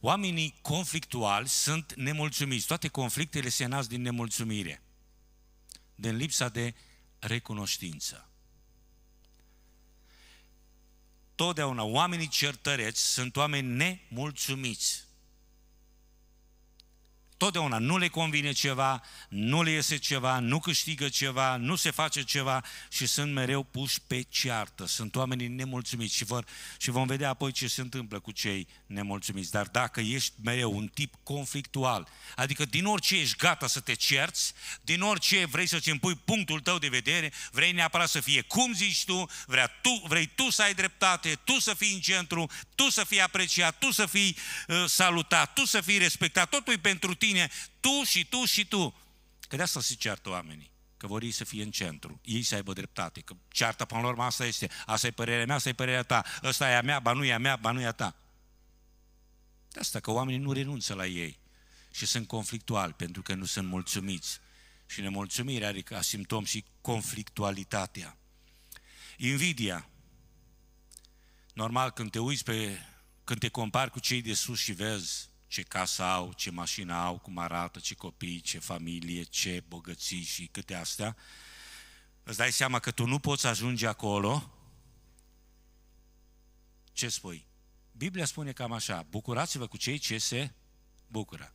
Oamenii conflictuali sunt nemulțumiți. Toate conflictele se nasc din nemulțumire, din lipsa de recunoștință. Totdeauna oamenii certăreți sunt oameni nemulțumiți. Totdeauna nu le convine ceva, nu le iese ceva, nu câștigă ceva, nu se face ceva și sunt mereu puși pe ceartă. Sunt oamenii nemulțumiți și, vor, și vom vedea apoi ce se întâmplă cu cei nemulțumiți. Dar dacă ești mereu un tip conflictual, adică din orice ești gata să te cerți, din orice vrei să-ți împui punctul tău de vedere, vrei neapărat să fie cum zici tu, vrea tu vrei tu să ai dreptate, tu să fii în centru, tu să fii apreciat, tu să fii uh, salutat, tu să fii respectat, totul e pentru tine tine, tu și tu și tu. Că de asta se ceartă oamenii, că vor ei să fie în centru, ei să aibă dreptate, că ceartă până la urmă asta este, asta e părerea mea, asta e părerea ta, asta e a mea, ba nu e a mea, ba nu e a ta. De asta că oamenii nu renunță la ei și sunt conflictuali pentru că nu sunt mulțumiți. Și nemulțumirea are ca simptom și conflictualitatea. Invidia. Normal, când te uiți pe, când te compari cu cei de sus și vezi ce casă au, ce mașină au, cum arată, ce copii, ce familie, ce bogății și câte astea, îți dai seama că tu nu poți ajunge acolo, ce spui? Biblia spune cam așa, bucurați-vă cu cei ce se bucură.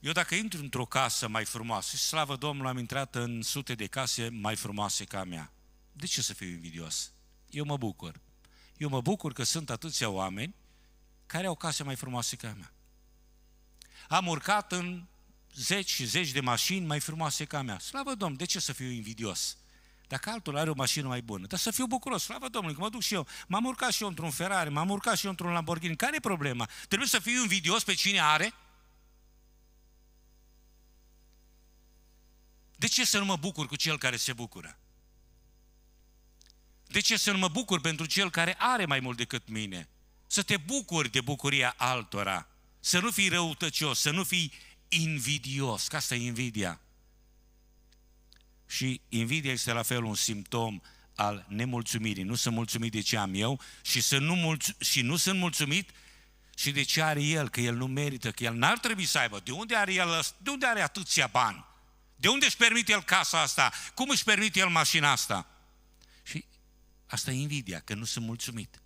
Eu dacă intru într-o casă mai frumoasă, și slavă Domnului, am intrat în sute de case mai frumoase ca a mea, de ce să fiu invidios? Eu mă bucur. Eu mă bucur că sunt atâția oameni care au case mai frumoase ca a mea? Am urcat în zeci și zeci de mașini mai frumoase ca a mea. Slavă Domnului, de ce să fiu invidios? Dacă altul are o mașină mai bună, dar să fiu bucuros, slavă Domnului, că mă duc și eu. M-am urcat și eu într-un Ferrari, m-am urcat și eu într-un Lamborghini. Care e problema? Trebuie să fiu invidios pe cine are? De ce să nu mă bucur cu cel care se bucură? De ce să nu mă bucur pentru cel care are mai mult decât mine? să te bucuri de bucuria altora, să nu fii răutăcios, să nu fii invidios, ca asta e invidia. Și invidia este la fel un simptom al nemulțumirii. Nu sunt mulțumit de ce am eu și, să nu mulț- și nu sunt mulțumit și de ce are el, că el nu merită, că el n-ar trebui să aibă. De unde are el, de unde are atâția bani? De unde își permite el casa asta? Cum își permite el mașina asta? Și asta e invidia, că nu sunt mulțumit.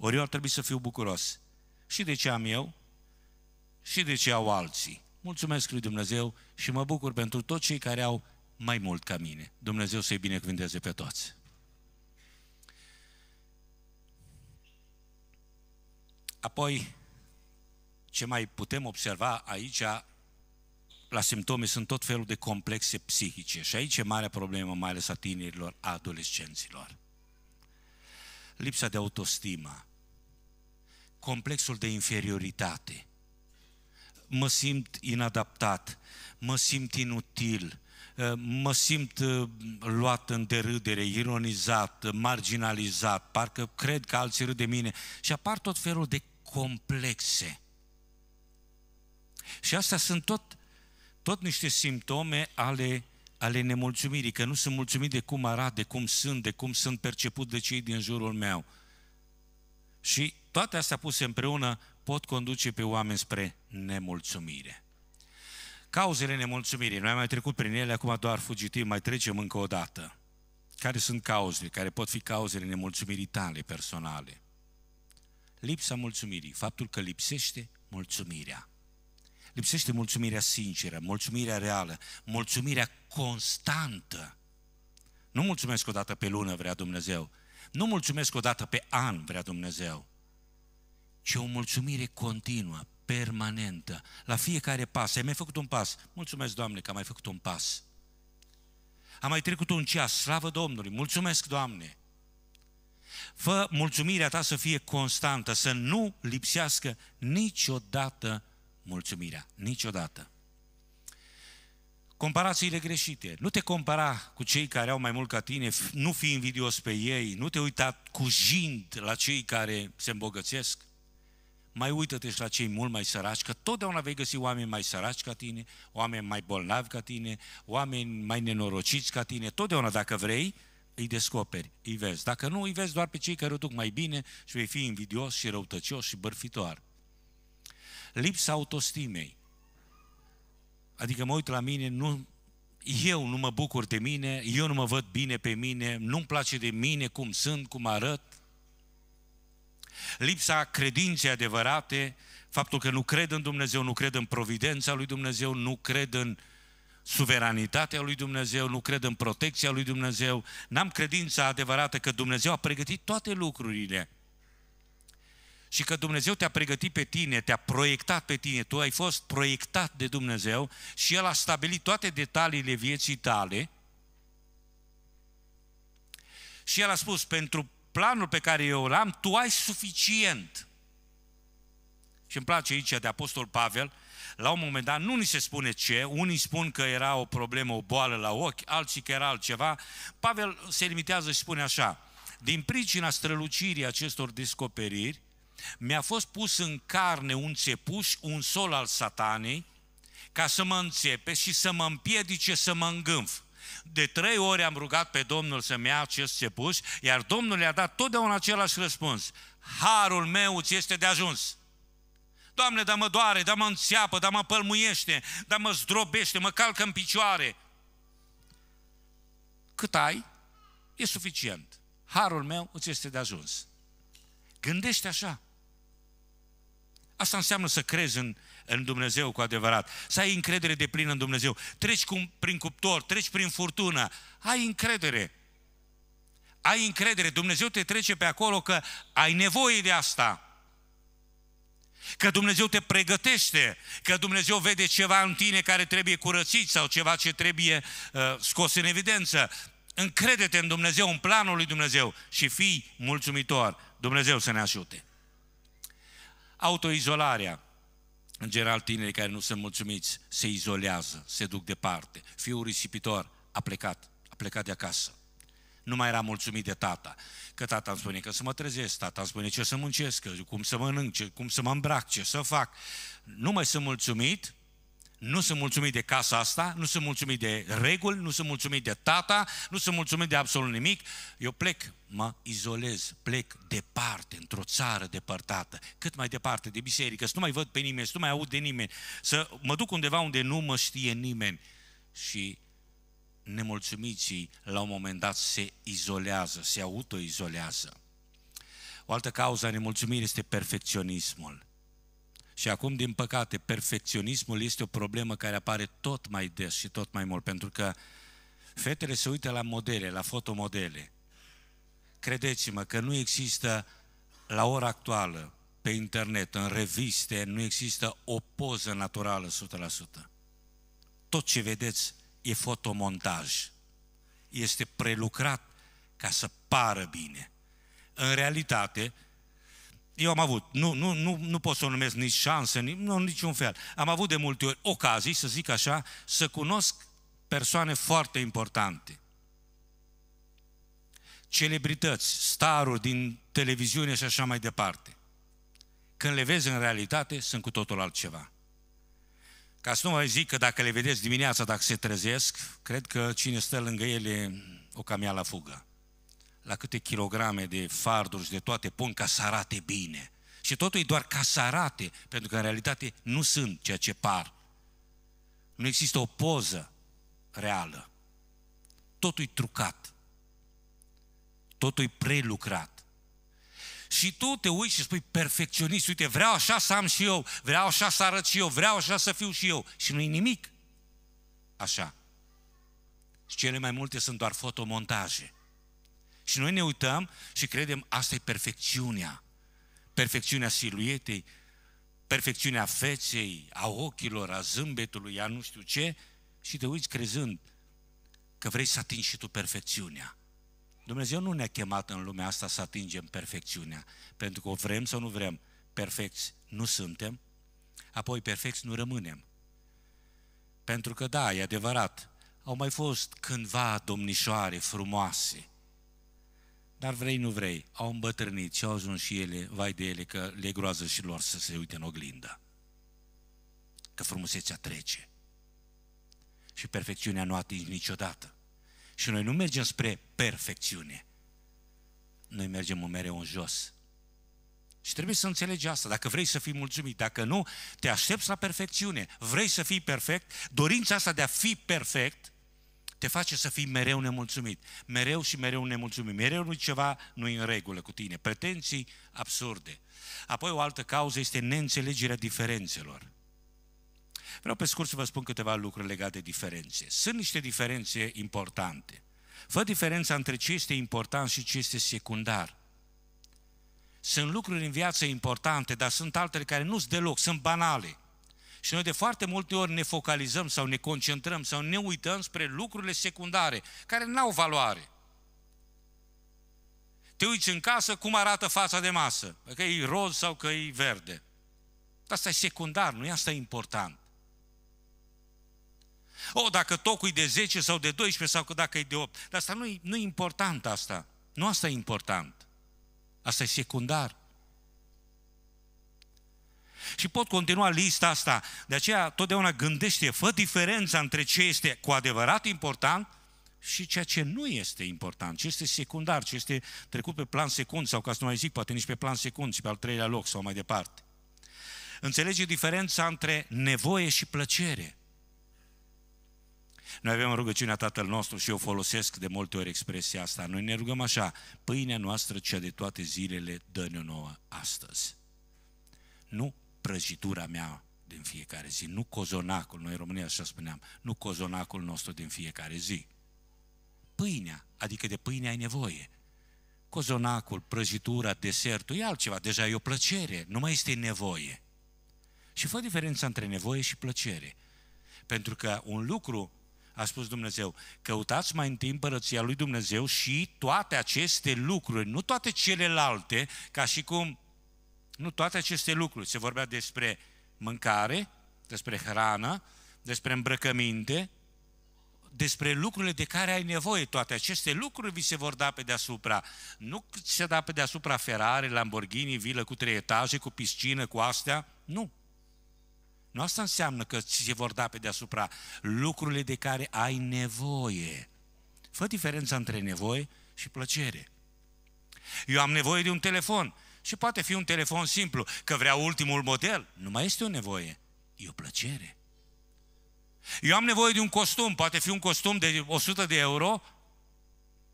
Ori eu ar trebui să fiu bucuros. Și de ce am eu? Și de ce au alții? Mulțumesc lui Dumnezeu și mă bucur pentru toți cei care au mai mult ca mine. Dumnezeu să-i binecuvânteze pe toți. Apoi, ce mai putem observa aici, la simptome sunt tot felul de complexe psihice și aici e marea problemă, mai ales a tinerilor, a adolescenților. Lipsa de autostimă, complexul de inferioritate. Mă simt inadaptat, mă simt inutil, eh, mă simt eh, luat în derâdere, ironizat, marginalizat, parcă cred că alții râd de mine și apar tot felul de complexe. Și astea sunt tot, tot niște simptome ale, ale nemulțumirii, că nu sunt mulțumit de cum arat, de cum sunt, de cum sunt perceput de cei din jurul meu – și toate astea puse împreună pot conduce pe oameni spre nemulțumire. Cauzele nemulțumirii, noi am mai trecut prin ele, acum doar fugitiv, mai trecem încă o dată. Care sunt cauzele? Care pot fi cauzele nemulțumirii tale personale? Lipsa mulțumirii, faptul că lipsește mulțumirea. Lipsește mulțumirea sinceră, mulțumirea reală, mulțumirea constantă. Nu mulțumesc o dată pe lună, vrea Dumnezeu, nu mulțumesc o dată pe an, vrea Dumnezeu, ci o mulțumire continuă, permanentă, la fiecare pas. Ai mai făcut un pas. Mulțumesc, Doamne, că am mai făcut un pas. Am mai trecut un ceas, slavă Domnului, mulțumesc, Doamne. Fă mulțumirea ta să fie constantă, să nu lipsească niciodată mulțumirea, niciodată comparațiile greșite. Nu te compara cu cei care au mai mult ca tine, nu fi invidios pe ei, nu te uita cu jind la cei care se îmbogățesc. Mai uită-te și la cei mult mai săraci, că totdeauna vei găsi oameni mai săraci ca tine, oameni mai bolnavi ca tine, oameni mai nenorociți ca tine. Totdeauna, dacă vrei, îi descoperi, îi vezi. Dacă nu, îi vezi doar pe cei care o duc mai bine și vei fi invidios și răutăcios și bărfitor. Lipsa autostimei Adică mă uit la mine, nu, eu nu mă bucur de mine, eu nu mă văd bine pe mine, nu-mi place de mine cum sunt, cum arăt. Lipsa credinței adevărate, faptul că nu cred în Dumnezeu, nu cred în providența lui Dumnezeu, nu cred în suveranitatea lui Dumnezeu, nu cred în protecția lui Dumnezeu, n-am credința adevărată că Dumnezeu a pregătit toate lucrurile și că Dumnezeu te-a pregătit pe tine, te-a proiectat pe tine, tu ai fost proiectat de Dumnezeu și El a stabilit toate detaliile vieții tale și El a spus, pentru planul pe care eu îl am, tu ai suficient. Și îmi place aici de Apostol Pavel, la un moment dat nu ni se spune ce, unii spun că era o problemă, o boală la ochi, alții că era altceva. Pavel se limitează și spune așa, din pricina strălucirii acestor descoperiri, mi-a fost pus în carne un țepuș, un sol al satanei, ca să mă înțepe și să mă împiedice să mă îngânf. De trei ori am rugat pe Domnul să-mi ia acest țepuș, iar Domnul le-a dat totdeauna același răspuns. Harul meu ți este de ajuns. Doamne, dar mă doare, dar mă înțeapă, dar mă pălmuiește, dar mă zdrobește, mă calcă în picioare. Cât ai, e suficient. Harul meu îți este de ajuns. Gândește așa. Asta înseamnă să crezi în, în Dumnezeu cu adevărat, să ai încredere de plină în Dumnezeu. Treci cu, prin cuptor, treci prin furtună, ai încredere. Ai încredere, Dumnezeu te trece pe acolo că ai nevoie de asta. Că Dumnezeu te pregătește, că Dumnezeu vede ceva în tine care trebuie curățit sau ceva ce trebuie uh, scos în evidență. Încrede-te în Dumnezeu, în planul lui Dumnezeu și fii mulțumitor. Dumnezeu să ne ajute autoizolarea. În general, tinerii care nu sunt mulțumiți se izolează, se duc departe. Fiul risipitor a plecat, a plecat de acasă. Nu mai era mulțumit de tata. Că tata îmi spune că să mă trezesc, tata îmi spune ce să muncesc, cum să mănânc, ce, cum să mă îmbrac, ce să fac. Nu mai sunt mulțumit nu sunt mulțumit de casa asta, nu sunt mulțumit de reguli, nu sunt mulțumit de tata, nu sunt mulțumit de absolut nimic. Eu plec, mă izolez, plec departe, într-o țară depărtată, cât mai departe de biserică, să nu mai văd pe nimeni, să nu mai aud de nimeni, să mă duc undeva unde nu mă știe nimeni. Și nemulțumiții la un moment dat se izolează, se autoizolează. O altă cauză a nemulțumirii este perfecționismul. Și acum, din păcate, perfecționismul este o problemă care apare tot mai des și tot mai mult, pentru că fetele se uită la modele, la fotomodele. Credeți-mă că nu există la ora actuală, pe internet, în reviste, nu există o poză naturală 100%. Tot ce vedeți e fotomontaj. Este prelucrat ca să pară bine. În realitate, eu am avut, nu, nu, nu, nu pot să o numesc nici șansă, nici, nu, niciun fel. Am avut de multe ori ocazii, să zic așa, să cunosc persoane foarte importante. Celebrități, staruri din televiziune și așa mai departe. Când le vezi în realitate, sunt cu totul altceva. Ca să nu mai zic că dacă le vedeți dimineața, dacă se trezesc, cred că cine stă lângă ele o cam ia la fugă la câte kilograme de farduri și de toate pun ca să arate bine. Și totul e doar ca să arate, pentru că în realitate nu sunt ceea ce par. Nu există o poză reală. Totul e trucat. Totul e prelucrat. Și tu te uiți și spui perfecționist, uite, vreau așa să am și eu, vreau așa să arăt și eu, vreau așa să fiu și eu. Și nu e nimic așa. Și cele mai multe sunt doar fotomontaje. Și noi ne uităm și credem, asta e perfecțiunea. Perfecțiunea siluetei, perfecțiunea feței, a ochilor, a zâmbetului, a nu știu ce, și te uiți crezând că vrei să atingi și tu perfecțiunea. Dumnezeu nu ne-a chemat în lumea asta să atingem perfecțiunea, pentru că o vrem sau nu vrem, perfecți nu suntem, apoi perfecți nu rămânem. Pentru că da, e adevărat, au mai fost cândva domnișoare frumoase, dar vrei, nu vrei, au îmbătrânit și au ajuns și ele, vai de ele, că le groază și lor să se uite în oglindă. Că frumusețea trece. Și perfecțiunea nu atingi niciodată. Și noi nu mergem spre perfecțiune. Noi mergem mereu în jos. Și trebuie să înțelegi asta. Dacă vrei să fii mulțumit, dacă nu, te aștepți la perfecțiune. Vrei să fii perfect, dorința asta de a fi perfect te face să fii mereu nemulțumit. Mereu și mereu nemulțumit. Mereu nu ceva nu în regulă cu tine. Pretenții absurde. Apoi o altă cauză este neînțelegerea diferențelor. Vreau pe scurt să vă spun câteva lucruri legate de diferențe. Sunt niște diferențe importante. Fă diferența între ce este important și ce este secundar. Sunt lucruri în viață importante, dar sunt altele care nu sunt deloc, sunt banale. Și noi de foarte multe ori ne focalizăm sau ne concentrăm sau ne uităm spre lucrurile secundare, care n-au valoare. Te uiți în casă cum arată fața de masă, că e roz sau că e verde. Asta e secundar, nu e asta important. O, dacă tocul e de 10 sau de 12 sau că dacă e de 8. Dar asta nu e, nu e important asta. Nu asta e important. Asta e secundar. Și pot continua lista asta. De aceea, totdeauna gândește, fă diferența între ce este cu adevărat important și ceea ce nu este important, ce este secundar, ce este trecut pe plan secund sau, ca să nu mai zic, poate nici pe plan secund, ci pe al treilea loc sau mai departe. Înțelege diferența între nevoie și plăcere. Noi avem rugăciunea Tatăl nostru și eu folosesc de multe ori expresia asta. Noi ne rugăm așa, pâinea noastră cea de toate zilele dă-ne nouă astăzi. Nu prăjitura mea din fiecare zi, nu cozonacul, noi în România așa spuneam, nu cozonacul nostru din fiecare zi. Pâinea, adică de pâine ai nevoie. Cozonacul, prăjitura, desertul, e altceva, deja e o plăcere, nu mai este nevoie. Și fă diferența între nevoie și plăcere. Pentru că un lucru, a spus Dumnezeu, căutați mai întâi împărăția lui Dumnezeu și toate aceste lucruri, nu toate celelalte, ca și cum nu toate aceste lucruri. Se vorbea despre mâncare, despre hrană, despre îmbrăcăminte, despre lucrurile de care ai nevoie. Toate aceste lucruri vi se vor da pe deasupra. Nu se da pe deasupra Ferrari, Lamborghini, vilă cu trei etaje, cu piscină, cu astea. Nu. Nu asta înseamnă că ți se vor da pe deasupra lucrurile de care ai nevoie. Fă diferența între nevoie și plăcere. Eu am nevoie de un telefon. Și poate fi un telefon simplu, că vrea ultimul model. Nu mai este o nevoie, e o plăcere. Eu am nevoie de un costum, poate fi un costum de 100 de euro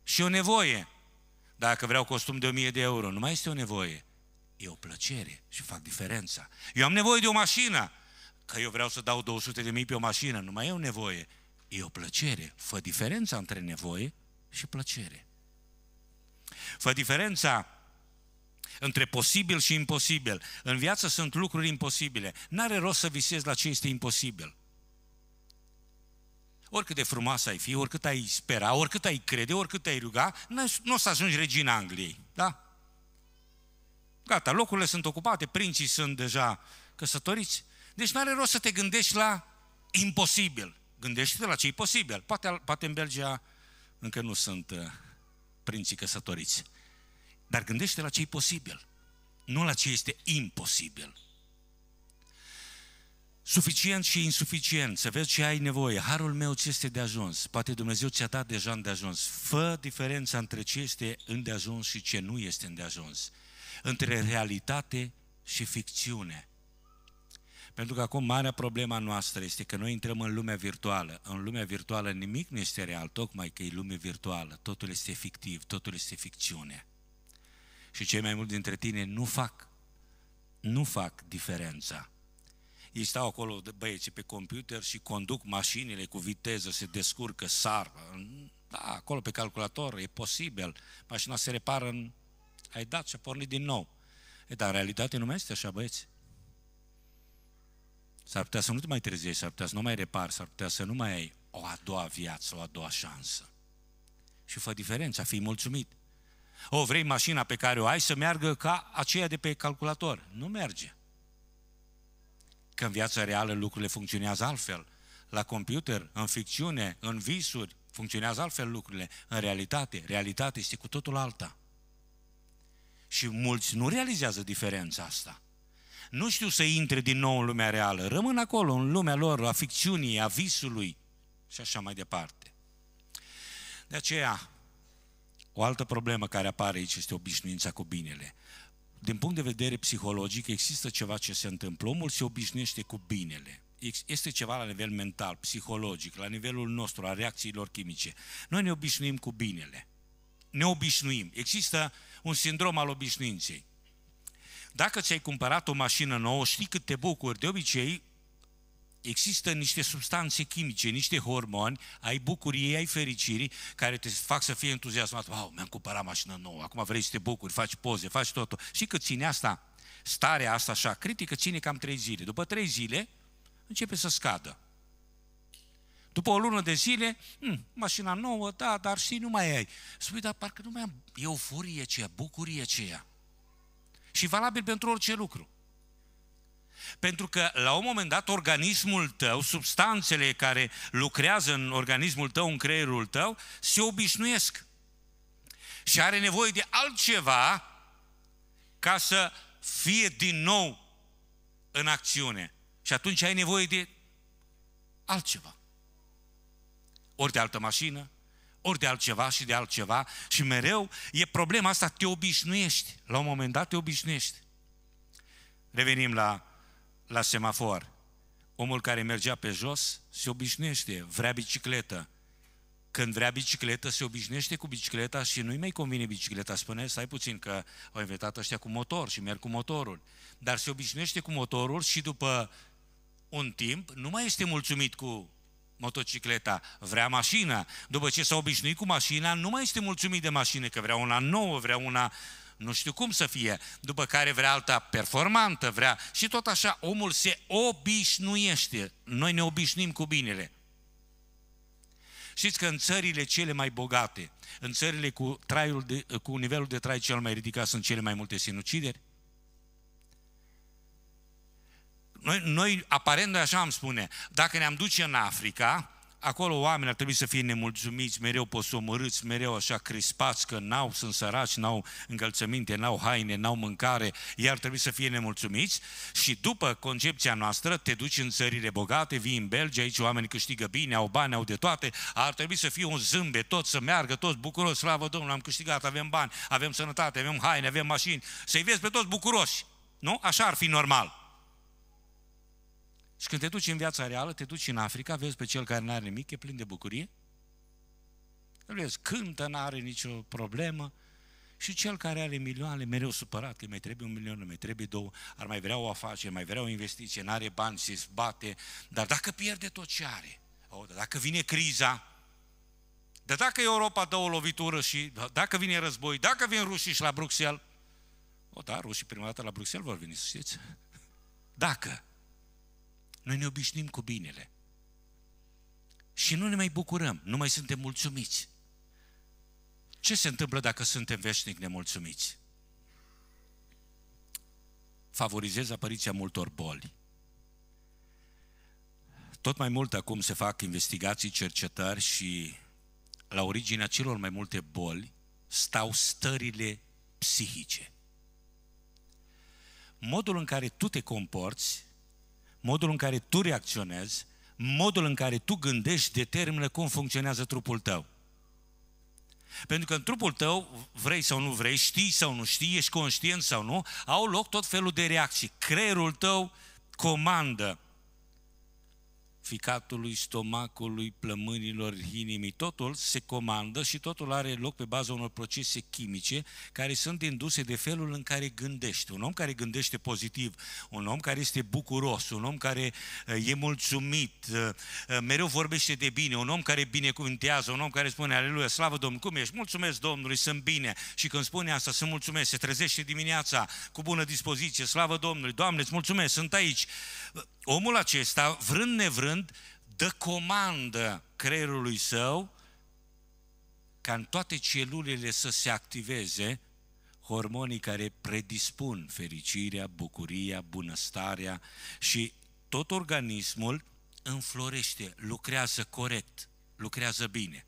și o nevoie. Dacă vreau costum de 1000 de euro, nu mai este o nevoie, e o plăcere și fac diferența. Eu am nevoie de o mașină, că eu vreau să dau 200 de mii pe o mașină, nu mai e o nevoie, e o plăcere. Fă diferența între nevoie și plăcere. Fă diferența între posibil și imposibil. În viață sunt lucruri imposibile. N-are rost să visezi la ce este imposibil. Oricât de frumoasă ai fi, oricât ai spera, oricât ai crede, oricât ai ruga, nu o să ajungi regina Angliei, da? Gata, locurile sunt ocupate, princii sunt deja căsătoriți. Deci n-are rost să te gândești la imposibil. Gândește-te la ce e posibil. Poate, poate în Belgia încă nu sunt uh, prinții căsătoriți. Dar gândește la ce e posibil, nu la ce este imposibil. Suficient și insuficient, să vezi ce ai nevoie. Harul meu ce este de ajuns. Poate Dumnezeu ți-a dat deja ajuns. Fă diferența între ce este de ajuns și ce nu este de ajuns. Între realitate și ficțiune. Pentru că acum marea problema noastră este că noi intrăm în lumea virtuală. În lumea virtuală nimic nu este real, tocmai că e lume virtuală. Totul este fictiv, totul este ficțiune. Și cei mai mulți dintre tine nu fac, nu fac diferența. Ei stau acolo, băieții, pe computer și conduc mașinile cu viteză, se descurcă, sar. Da, acolo pe calculator, e posibil. Mașina se repară în... Ai dat și a pornit din nou. E, dar în realitate nu mai este așa, băieți. S-ar putea să nu te mai trezești, s-ar putea să nu mai repar, s-ar putea să nu mai ai o a doua viață, o a doua șansă. Și fă diferența, fii mulțumit. O, vrei mașina pe care o ai să meargă ca aceea de pe calculator. Nu merge. Că în viața reală lucrurile funcționează altfel. La computer, în ficțiune, în visuri, funcționează altfel lucrurile. În realitate, realitatea este cu totul alta. Și mulți nu realizează diferența asta. Nu știu să intre din nou în lumea reală. Rămân acolo, în lumea lor, a ficțiunii, a visului și așa mai departe. De aceea, o altă problemă care apare aici este obișnuința cu binele. Din punct de vedere psihologic, există ceva ce se întâmplă. Omul se obișnuiește cu binele. Este ceva la nivel mental, psihologic, la nivelul nostru, a reacțiilor chimice. Noi ne obișnuim cu binele. Ne obișnuim. Există un sindrom al obișnuinței. Dacă ți-ai cumpărat o mașină nouă, știi cât te bucuri. De obicei, există niște substanțe chimice, niște hormoni ai bucuriei, ai fericirii, care te fac să fie entuziasmat. Wow, mi-am cumpărat mașină nouă, acum vrei să te bucuri, faci poze, faci totul. Și că ține asta, starea asta așa critică, ține cam trei zile. După trei zile, începe să scadă. După o lună de zile, hm, mașina nouă, da, dar și nu mai ai. Spui, dar parcă nu mai am euforie aceea, bucurie aceea. Și valabil pentru orice lucru. Pentru că la un moment dat organismul tău, substanțele care lucrează în organismul tău, în creierul tău, se obișnuiesc. Și are nevoie de altceva ca să fie din nou în acțiune. Și atunci ai nevoie de altceva. Ori de altă mașină, ori de altceva și de altceva și mereu e problema asta, te obișnuiești. La un moment dat te obișnuiești. Revenim la la semafor. Omul care mergea pe jos se obișnuiește, vrea bicicletă. Când vrea bicicletă, se obișnuiește cu bicicleta și nu-i mai convine bicicleta. Spune, stai puțin că au inventat ăștia cu motor și merg cu motorul. Dar se obișnuiește cu motorul și după un timp nu mai este mulțumit cu motocicleta, vrea mașina. După ce s-a obișnuit cu mașina, nu mai este mulțumit de mașină, că vrea una nouă, vrea una nu știu cum să fie, după care vrea alta performantă, vrea și tot așa omul se obișnuiește. Noi ne obișnuim cu binele. Știți că în țările cele mai bogate, în țările cu, traiul de, cu nivelul de trai cel mai ridicat sunt cele mai multe sinucideri? Noi, noi aparent noi așa am spune, dacă ne-am duce în Africa, acolo oamenii ar trebui să fie nemulțumiți, mereu posomorâți, mereu așa crispați că n-au, sunt săraci, n-au încălțăminte, n-au haine, n-au mâncare, iar ar trebui să fie nemulțumiți și după concepția noastră te duci în țările bogate, vii în Belgia, aici oamenii câștigă bine, au bani, au de toate, ar trebui să fie un zâmbe, tot să meargă, toți bucuroși, slavă Domnului, am câștigat, avem bani, avem sănătate, avem haine, avem mașini, să-i vezi pe toți bucuroși, nu? Așa ar fi normal. Și când te duci în viața reală, te duci în Africa, vezi pe cel care nu are nimic, e plin de bucurie. Îl vezi, cântă, nu are nicio problemă. Și cel care are milioane, mereu supărat că mai trebuie un milion, mai trebuie două, ar mai vrea o afacere, mai vrea o investiție, nu are bani, se zbate, dar dacă pierde tot ce are, oh, dacă vine criza, dar dacă Europa dă o lovitură și da, dacă vine război, dacă vin rușii și la Bruxelles, o, da, rușii prima dată la Bruxelles vor veni, să știți. Dacă. Noi ne obișnim cu binele. Și nu ne mai bucurăm, nu mai suntem mulțumiți. Ce se întâmplă dacă suntem veșnic nemulțumiți? Favorizez apariția multor boli. Tot mai mult acum se fac investigații, cercetări și la originea celor mai multe boli stau stările psihice. Modul în care tu te comporți modul în care tu reacționezi, modul în care tu gândești determină cum funcționează trupul tău. Pentru că în trupul tău, vrei sau nu vrei, știi sau nu știi, ești conștient sau nu, au loc tot felul de reacții. Creierul tău comandă ficatului, stomacului, plămânilor, inimii, totul se comandă și totul are loc pe baza unor procese chimice care sunt induse de felul în care gândește. Un om care gândește pozitiv, un om care este bucuros, un om care uh, e mulțumit, uh, uh, mereu vorbește de bine, un om care binecuvântează, un om care spune aleluia, slavă Domnului, cum ești? Mulțumesc Domnului, sunt bine. Și când spune asta, sunt mulțumesc, se trezește dimineața cu bună dispoziție, slavă Domnului, Doamne, îți mulțumesc, sunt aici omul acesta, vrând nevrând, dă comandă creierului său ca în toate celulele să se activeze hormonii care predispun fericirea, bucuria, bunăstarea și tot organismul înflorește, lucrează corect, lucrează bine.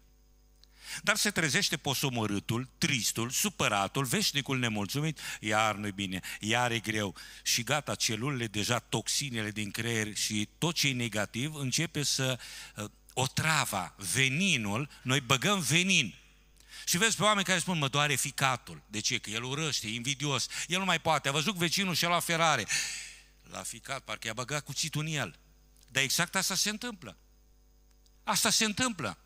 Dar se trezește posomorâtul, tristul, supăratul, veșnicul nemulțumit, iar nu-i bine, iar e greu. Și gata, celulele, deja toxinele din creier și tot ce e negativ începe să uh, otrava, veninul, noi băgăm venin. Și vezi pe oameni care spun, mă doare ficatul. De ce? Că el urăște, e invidios, el nu mai poate. A văzut vecinul și-a luat ferare. La ficat, parcă i-a băgat cuțitul în el. Dar exact asta se întâmplă. Asta se întâmplă.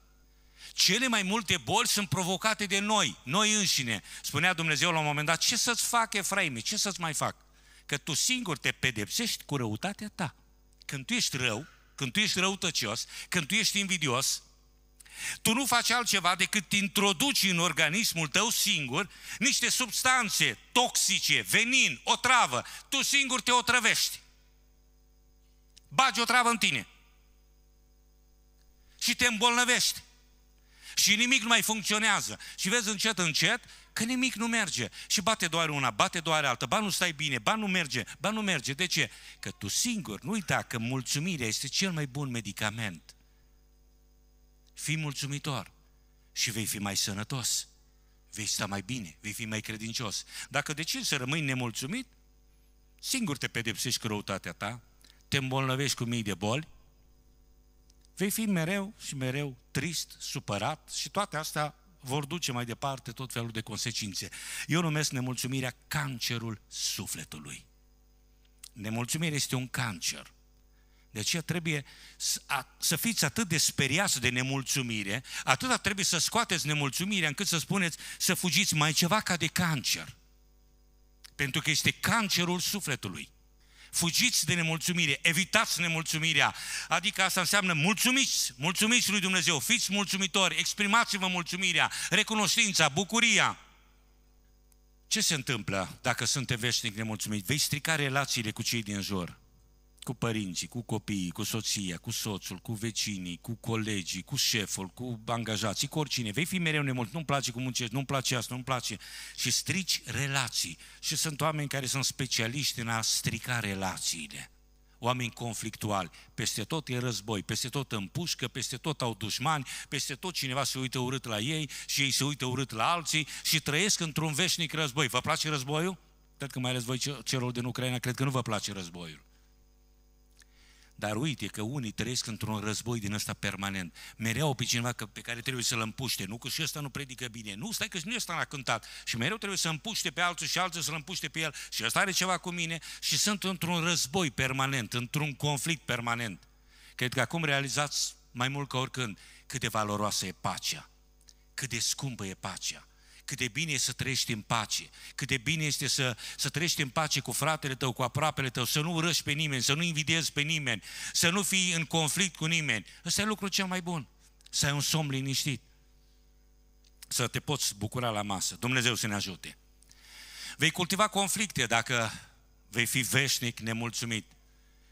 Cele mai multe boli sunt provocate de noi, noi înșine. Spunea Dumnezeu la un moment dat, ce să-ți fac, Efraime, ce să-ți mai fac? Că tu singur te pedepsești cu răutatea ta. Când tu ești rău, când tu ești răutăcios, când tu ești invidios, tu nu faci altceva decât introduci în organismul tău singur niște substanțe toxice, venin, o travă. Tu singur te otrăvești. Bagi o travă în tine. Și te îmbolnăvești și nimic nu mai funcționează. Și vezi încet, încet că nimic nu merge. Și bate doar una, bate doar alta, ba nu stai bine, ba nu merge, ba nu merge. De ce? Că tu singur, nu uita că mulțumirea este cel mai bun medicament. Fii mulțumitor și vei fi mai sănătos. Vei sta mai bine, vei fi mai credincios. Dacă decizi să rămâi nemulțumit, singur te pedepsești cu răutatea ta, te îmbolnăvești cu mii de boli, Vei fi mereu și mereu trist, supărat și toate astea vor duce mai departe tot felul de consecințe. Eu numesc nemulțumirea cancerul sufletului. Nemulțumirea este un cancer. De aceea trebuie să, a, să fiți atât de speriați de nemulțumire, atâta trebuie să scoateți nemulțumirea încât să spuneți să fugiți mai ceva ca de cancer. Pentru că este cancerul sufletului. Fugiți de nemulțumire, evitați nemulțumirea. Adică asta înseamnă mulțumiți, mulțumiți lui Dumnezeu, fiți mulțumitori, exprimați-vă mulțumirea, recunoștința, bucuria. Ce se întâmplă dacă sunteți veșnic nemulțumiți? Vei strica relațiile cu cei din jur cu părinții, cu copiii, cu soția, cu soțul, cu vecinii, cu colegii, cu șeful, cu angajații, cu oricine. Vei fi mereu nemult, nu-mi place cum muncești, nu-mi place asta, nu-mi place. Și strici relații. Și sunt oameni care sunt specialiști în a strica relațiile. Oameni conflictuali. Peste tot e război, peste tot împușcă, peste tot au dușmani, peste tot cineva se uită urât la ei și ei se uită urât la alții și trăiesc într-un veșnic război. Vă place războiul? Cred că mai ales voi celor din Ucraina, cred că nu vă place războiul. Dar uite că unii trăiesc într-un război din ăsta permanent. Mereu pe cineva pe care trebuie să-l împuște. Nu că și ăsta nu predică bine. Nu, stai că și nu ăsta l-a cântat. Și mereu trebuie să împuște pe alții și alții să-l împuște pe el. Și ăsta are ceva cu mine. Și sunt într-un război permanent, într-un conflict permanent. Cred că acum realizați mai mult ca oricând cât de valoroasă e pacea. Cât de scumpă e pacea cât de bine e să trăiești în pace, cât de bine este să, să trăiești în pace cu fratele tău, cu aproapele tău, să nu urăști pe nimeni, să nu invidiezi pe nimeni, să nu fii în conflict cu nimeni. Ăsta e lucrul cel mai bun, să ai un somn liniștit, să te poți bucura la masă. Dumnezeu să ne ajute. Vei cultiva conflicte dacă vei fi veșnic nemulțumit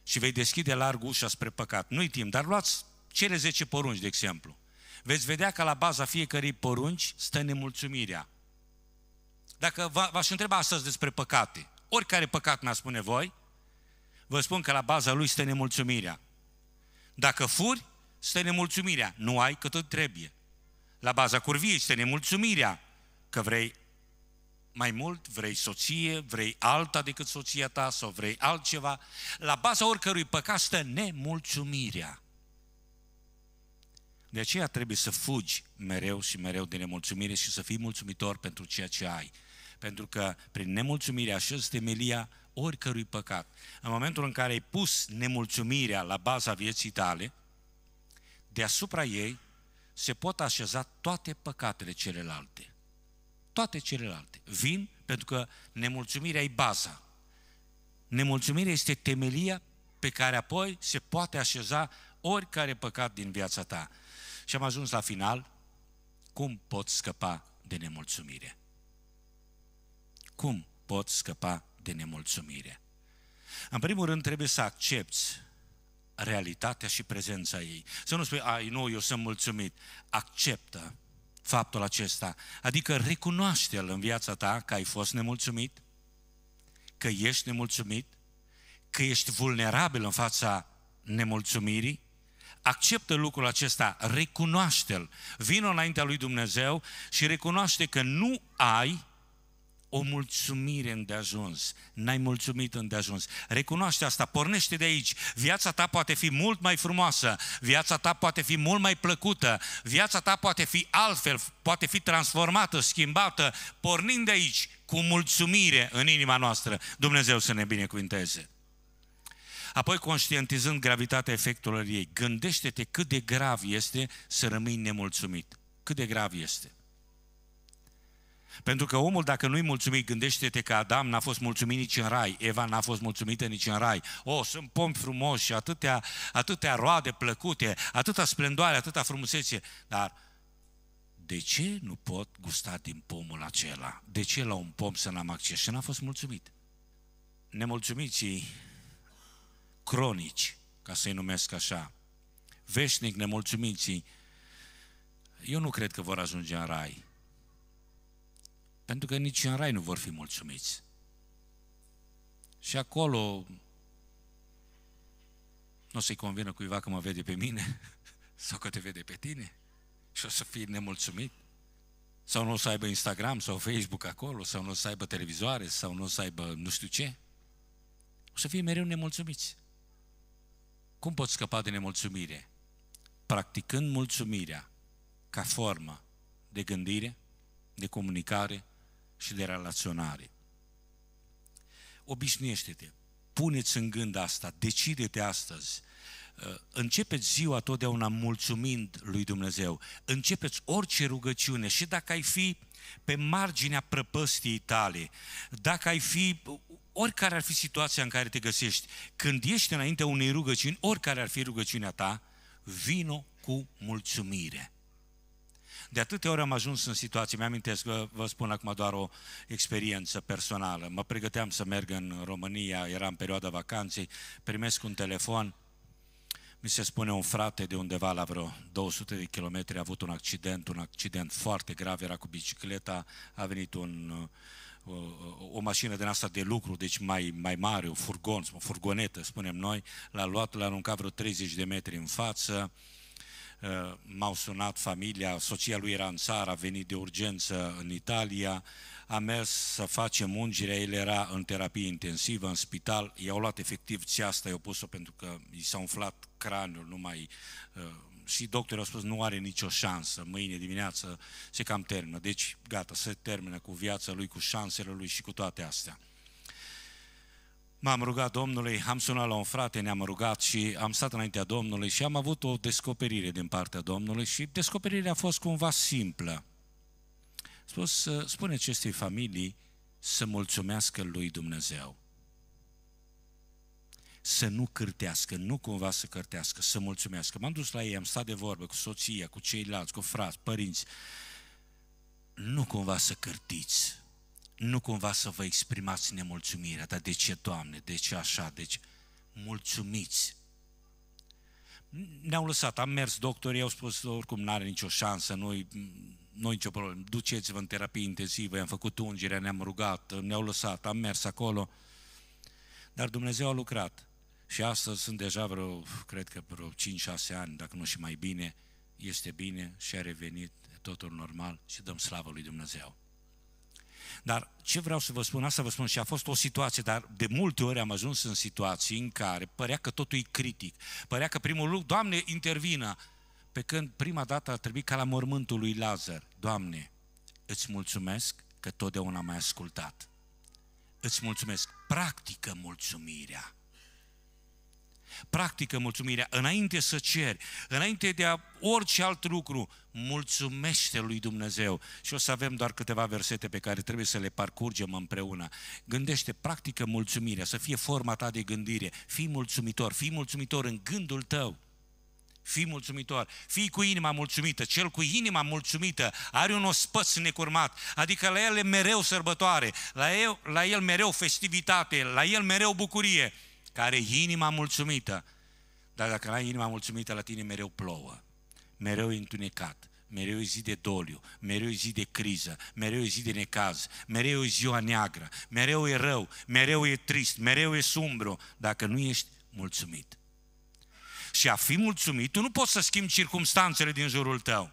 și vei deschide larg ușa spre păcat. Nu-i timp, dar luați cele 10 porunci, de exemplu veți vedea că la baza fiecărei porunci stă nemulțumirea. Dacă v-aș întreba astăzi despre păcate, oricare păcat mi-a spune voi, vă spun că la baza lui stă nemulțumirea. Dacă furi, stă nemulțumirea. Nu ai cât îți trebuie. La baza curviei stă nemulțumirea că vrei mai mult, vrei soție, vrei alta decât soția ta sau vrei altceva. La baza oricărui păcat stă nemulțumirea. De aceea trebuie să fugi mereu și mereu de nemulțumire și să fii mulțumitor pentru ceea ce ai. Pentru că prin nemulțumire așezi temelia oricărui păcat. În momentul în care ai pus nemulțumirea la baza vieții tale, deasupra ei se pot așeza toate păcatele celelalte. Toate celelalte vin pentru că nemulțumirea e baza. Nemulțumirea este temelia pe care apoi se poate așeza oricare păcat din viața ta. Și am ajuns la final. Cum pot scăpa de nemulțumire? Cum pot scăpa de nemulțumire? În primul rând trebuie să accepti realitatea și prezența ei. Să nu spui, ai, nu, eu sunt mulțumit. Acceptă faptul acesta. Adică recunoaște-l în viața ta că ai fost nemulțumit, că ești nemulțumit, că ești vulnerabil în fața nemulțumirii acceptă lucrul acesta, recunoaște-l, vină înaintea lui Dumnezeu și recunoaște că nu ai o mulțumire îndeajuns, n-ai mulțumit îndeajuns. Recunoaște asta, pornește de aici. Viața ta poate fi mult mai frumoasă, viața ta poate fi mult mai plăcută, viața ta poate fi altfel, poate fi transformată, schimbată, pornind de aici, cu mulțumire în inima noastră. Dumnezeu să ne binecuvinteze. Apoi, conștientizând gravitatea efectelor ei, gândește-te cât de grav este să rămâi nemulțumit. Cât de grav este. Pentru că omul, dacă nu-i mulțumit, gândește-te că Adam n-a fost mulțumit nici în rai, Eva n-a fost mulțumită nici în rai. O, oh, sunt pomi frumoși și atâtea, atâtea roade plăcute, atâta splendoare, atâta frumusețe, dar de ce nu pot gusta din pomul acela? De ce la un pom să n-am acces? Și n-a fost mulțumit. Nemulțumiții cronici, ca să-i numesc așa, veșnic nemulțumiții, eu nu cred că vor ajunge în rai. Pentru că nici în rai nu vor fi mulțumiți. Și acolo nu o să-i convină cuiva că mă vede pe mine sau că te vede pe tine și o să fii nemulțumit. Sau nu o să aibă Instagram sau Facebook acolo, sau nu o să aibă televizoare, sau nu o să aibă nu știu ce. O să fie mereu nemulțumiți. Cum poți scăpa de nemulțumire? Practicând mulțumirea ca formă de gândire, de comunicare și de relaționare. Obișnuiește-te, puneți în gând asta, decide-te astăzi. Uh, începeți ziua totdeauna mulțumind lui Dumnezeu. Începeți orice rugăciune și dacă ai fi pe marginea prăpăstiei tale, dacă ai fi oricare ar fi situația în care te găsești, când ești înaintea unei rugăciuni, oricare ar fi rugăciunea ta, vino cu mulțumire. De atâtea ori am ajuns în situații, mi-amintesc că vă spun acum doar o experiență personală. Mă pregăteam să merg în România, era în perioada vacanței, primesc un telefon, mi se spune un frate de undeva la vreo 200 de kilometri a avut un accident, un accident foarte grav, era cu bicicleta, a venit un uh, Uh, o mașină din asta de lucru, deci mai, mai mare, o furgon, o furgonetă, spunem noi, l-a luat, l-a aruncat vreo 30 de metri în față, uh, m-au sunat familia, soția lui era în țară, a venit de urgență în Italia, a mers să facem ungerea, el era în terapie intensivă, în spital, i-au luat efectiv țeasta, i-au pus-o pentru că i s-a umflat craniul, nu mai uh, și doctorii au spus nu are nicio șansă, mâine dimineață se cam termină. Deci gata, se termină cu viața lui, cu șansele lui și cu toate astea. M-am rugat Domnului, am sunat la un frate, ne-am rugat și am stat înaintea Domnului și am avut o descoperire din partea Domnului și descoperirea a fost cumva simplă. Spus, spune acestei familii să mulțumească lui Dumnezeu să nu cârtească, nu cumva să cârtească, să mulțumească. M-am dus la ei, am stat de vorbă cu soția, cu ceilalți, cu frați, părinți. Nu cumva să cârtiți, nu cumva să vă exprimați nemulțumirea, dar de ce, Doamne, de ce așa, deci mulțumiți. Ne-au lăsat, am mers, doctorii au spus, oricum n-are nicio șansă, noi nu nicio problemă, duceți-vă în terapie intensivă, i-am făcut ungerea, ne-am rugat, ne-au lăsat, am mers acolo. Dar Dumnezeu a lucrat. Și astăzi sunt deja vreo, cred că vreo 5-6 ani, dacă nu și mai bine, este bine și a revenit totul normal și dăm slavă lui Dumnezeu. Dar ce vreau să vă spun, asta vă spun și a fost o situație, dar de multe ori am ajuns în situații în care părea că totul e critic, părea că primul lucru, Doamne, intervină, pe când prima dată a trebuit ca la mormântul lui Lazar, Doamne, îți mulțumesc că totdeauna m-ai ascultat. Îți mulțumesc, practică mulțumirea. Practică mulțumirea înainte să ceri, înainte de a orice alt lucru, mulțumește lui Dumnezeu. Și o să avem doar câteva versete pe care trebuie să le parcurgem împreună. Gândește, practică mulțumirea, să fie forma ta de gândire. Fii mulțumitor, fii mulțumitor în gândul tău. Fii mulțumitor, fii cu inima mulțumită, cel cu inima mulțumită are un ospăț necurmat, adică la el e mereu sărbătoare, la el, la el mereu festivitate, la el mereu bucurie care are inima mulțumită. Dar dacă n-ai inima mulțumită, la tine mereu plouă, mereu e întunecat, mereu e zi de doliu, mereu e zi de criză, mereu e zi de necaz, mereu e ziua neagră, mereu e rău, mereu e trist, mereu e sumbru, dacă nu ești mulțumit. Și a fi mulțumit, tu nu poți să schimbi circumstanțele din jurul tău.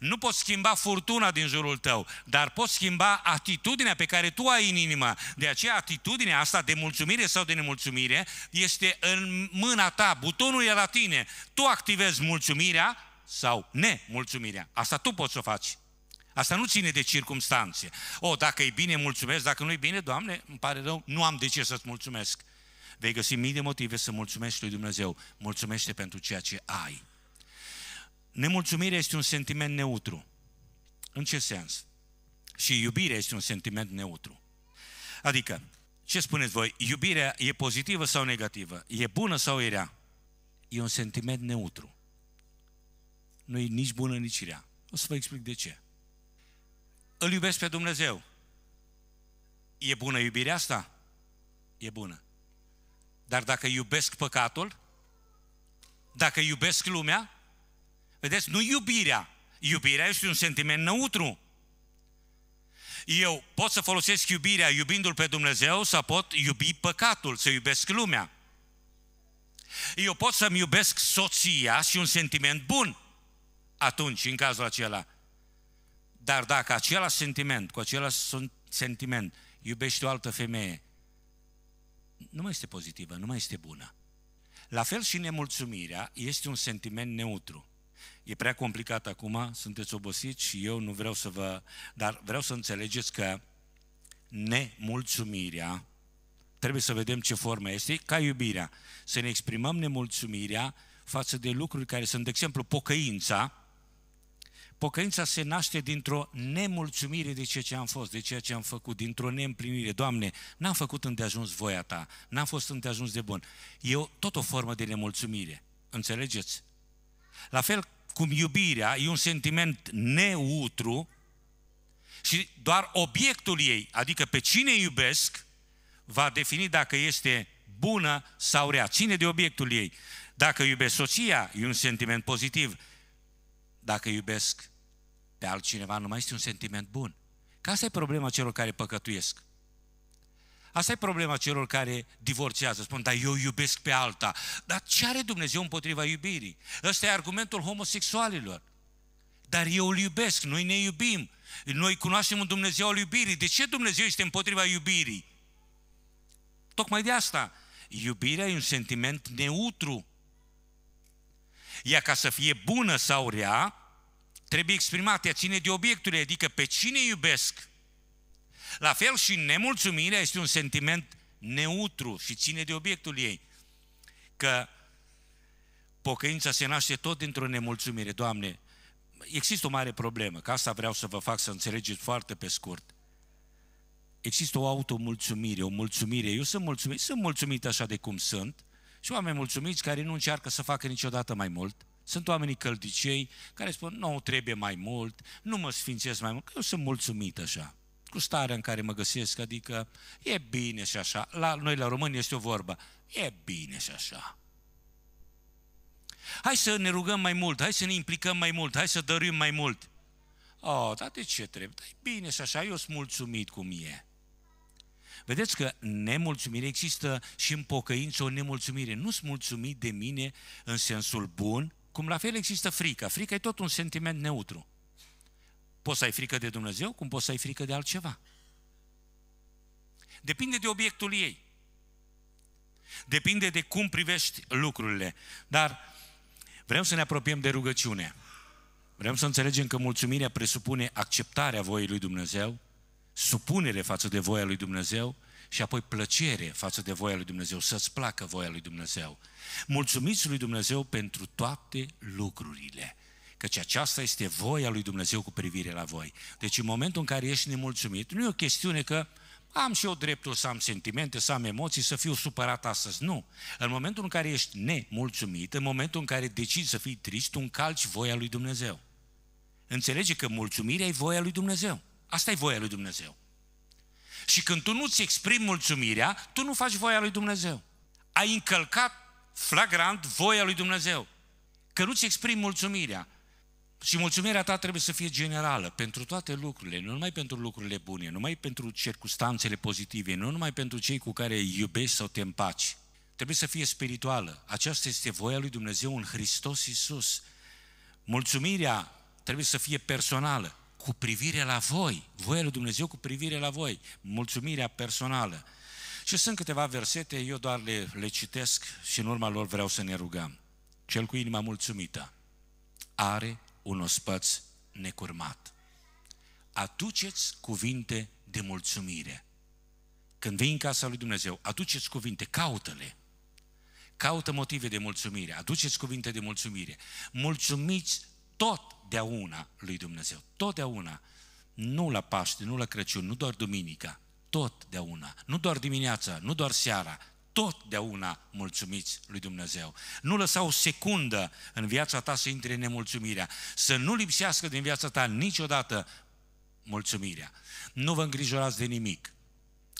Nu poți schimba furtuna din jurul tău, dar poți schimba atitudinea pe care tu ai în inimă. De aceea atitudinea asta de mulțumire sau de nemulțumire este în mâna ta, butonul e la tine. Tu activezi mulțumirea sau nemulțumirea. Asta tu poți să o faci. Asta nu ține de circumstanțe. O, dacă e bine, mulțumesc, dacă nu e bine, Doamne, îmi pare rău, nu am de ce să-ți mulțumesc. Vei găsi mii de motive să mulțumești lui Dumnezeu. Mulțumește pentru ceea ce ai. Nemulțumirea este un sentiment neutru. În ce sens? Și iubirea este un sentiment neutru. Adică, ce spuneți voi? Iubirea e pozitivă sau negativă? E bună sau e rea? E un sentiment neutru. Nu e nici bună, nici rea. O să vă explic de ce. Îl iubesc pe Dumnezeu. E bună iubirea asta? E bună. Dar dacă iubesc păcatul, dacă iubesc lumea, Vedeți, nu iubirea. Iubirea este un sentiment neutru. Eu pot să folosesc iubirea iubindu-L pe Dumnezeu sau pot iubi păcatul, să iubesc lumea. Eu pot să-mi iubesc soția și un sentiment bun atunci, în cazul acela. Dar dacă același sentiment, cu același sentiment, iubești o altă femeie, nu mai este pozitivă, nu mai este bună. La fel și nemulțumirea este un sentiment neutru. E prea complicat acum, sunteți obosiți și eu nu vreau să vă... Dar vreau să înțelegeți că nemulțumirea, trebuie să vedem ce formă este, ca iubirea. Să ne exprimăm nemulțumirea față de lucruri care sunt, de exemplu, pocăința. Pocăința se naște dintr-o nemulțumire de ceea ce am fost, de ceea ce am făcut, dintr-o neîmplinire. Doamne, n-am făcut îndeajuns voia Ta, n-am fost îndeajuns de bun. E o, tot o formă de nemulțumire. Înțelegeți? La fel cum iubirea e un sentiment neutru și doar obiectul ei, adică pe cine iubesc, va defini dacă este bună sau rea. Ține de obiectul ei. Dacă iubesc soția, e un sentiment pozitiv. Dacă iubesc pe altcineva, nu mai este un sentiment bun. Ca asta e problema celor care păcătuiesc. Asta e problema celor care divorțează. Spun, dar eu iubesc pe alta. Dar ce are Dumnezeu împotriva iubirii? Ăsta e argumentul homosexualilor. Dar eu îl iubesc, noi ne iubim. Noi cunoaștem un Dumnezeu al iubirii. De ce Dumnezeu este împotriva iubirii? Tocmai de asta. Iubirea e un sentiment neutru. Ea ca să fie bună sau rea, trebuie exprimată, ea ține de obiectul, adică pe cine iubesc. La fel și nemulțumirea este un sentiment neutru și ține de obiectul ei. Că pocăința se naște tot dintr-o nemulțumire. Doamne, există o mare problemă, că asta vreau să vă fac să înțelegeți foarte pe scurt. Există o automulțumire, o mulțumire. Eu sunt mulțumit, sunt mulțumit așa de cum sunt și oameni mulțumiți care nu încearcă să facă niciodată mai mult. Sunt oamenii căldicei care spun, nu trebuie mai mult, nu mă sfințesc mai mult, că eu sunt mulțumit așa cu starea în care mă găsesc, adică e bine și așa. La noi, la români, este o vorbă. E bine și așa. Hai să ne rugăm mai mult, hai să ne implicăm mai mult, hai să dăruim mai mult. Oh, dar de ce trebuie? Dar e bine și așa, eu sunt mulțumit cum e. Vedeți că nemulțumire există și în pocăință o nemulțumire. Nu sunt mulțumit de mine în sensul bun, cum la fel există frica. Frica e tot un sentiment neutru. Poți să ai frică de Dumnezeu, cum poți să ai frică de altceva. Depinde de obiectul ei. Depinde de cum privești lucrurile. Dar vrem să ne apropiem de rugăciune. Vrem să înțelegem că mulțumirea presupune acceptarea voiei lui Dumnezeu, supunere față de voia lui Dumnezeu și apoi plăcere față de voia lui Dumnezeu, să-ți placă voia lui Dumnezeu. Mulțumiți lui Dumnezeu pentru toate lucrurile căci aceasta este voia lui Dumnezeu cu privire la voi. Deci în momentul în care ești nemulțumit, nu e o chestiune că am și eu dreptul să am sentimente, să am emoții, să fiu supărat astăzi. Nu. În momentul în care ești nemulțumit, în momentul în care decizi să fii trist, tu încalci voia lui Dumnezeu. Înțelege că mulțumirea e voia lui Dumnezeu. Asta e voia lui Dumnezeu. Și când tu nu-ți exprimi mulțumirea, tu nu faci voia lui Dumnezeu. Ai încălcat flagrant voia lui Dumnezeu. Că nu-ți exprimi mulțumirea. Și mulțumirea ta trebuie să fie generală pentru toate lucrurile, nu numai pentru lucrurile bune, nu numai pentru circunstanțele pozitive, nu numai pentru cei cu care iubești sau te împaci. Trebuie să fie spirituală. Aceasta este voia lui Dumnezeu în Hristos Isus. Mulțumirea trebuie să fie personală, cu privire la voi, voia lui Dumnezeu cu privire la voi, mulțumirea personală. Și sunt câteva versete, eu doar le, le citesc și în urma lor vreau să ne rugăm. Cel cu inima mulțumită are un ospăț necurmat. Aduceți cuvinte de mulțumire. Când vei în casa lui Dumnezeu, aduceți cuvinte, caută-le. Caută motive de mulțumire, aduceți cuvinte de mulțumire. Mulțumiți totdeauna lui Dumnezeu, totdeauna. Nu la Paște, nu la Crăciun, nu doar duminica, totdeauna. Nu doar dimineața, nu doar seara, totdeauna mulțumiți lui Dumnezeu. Nu lăsa o secundă în viața ta să intre nemulțumirea, să nu lipsească din viața ta niciodată mulțumirea. Nu vă îngrijorați de nimic,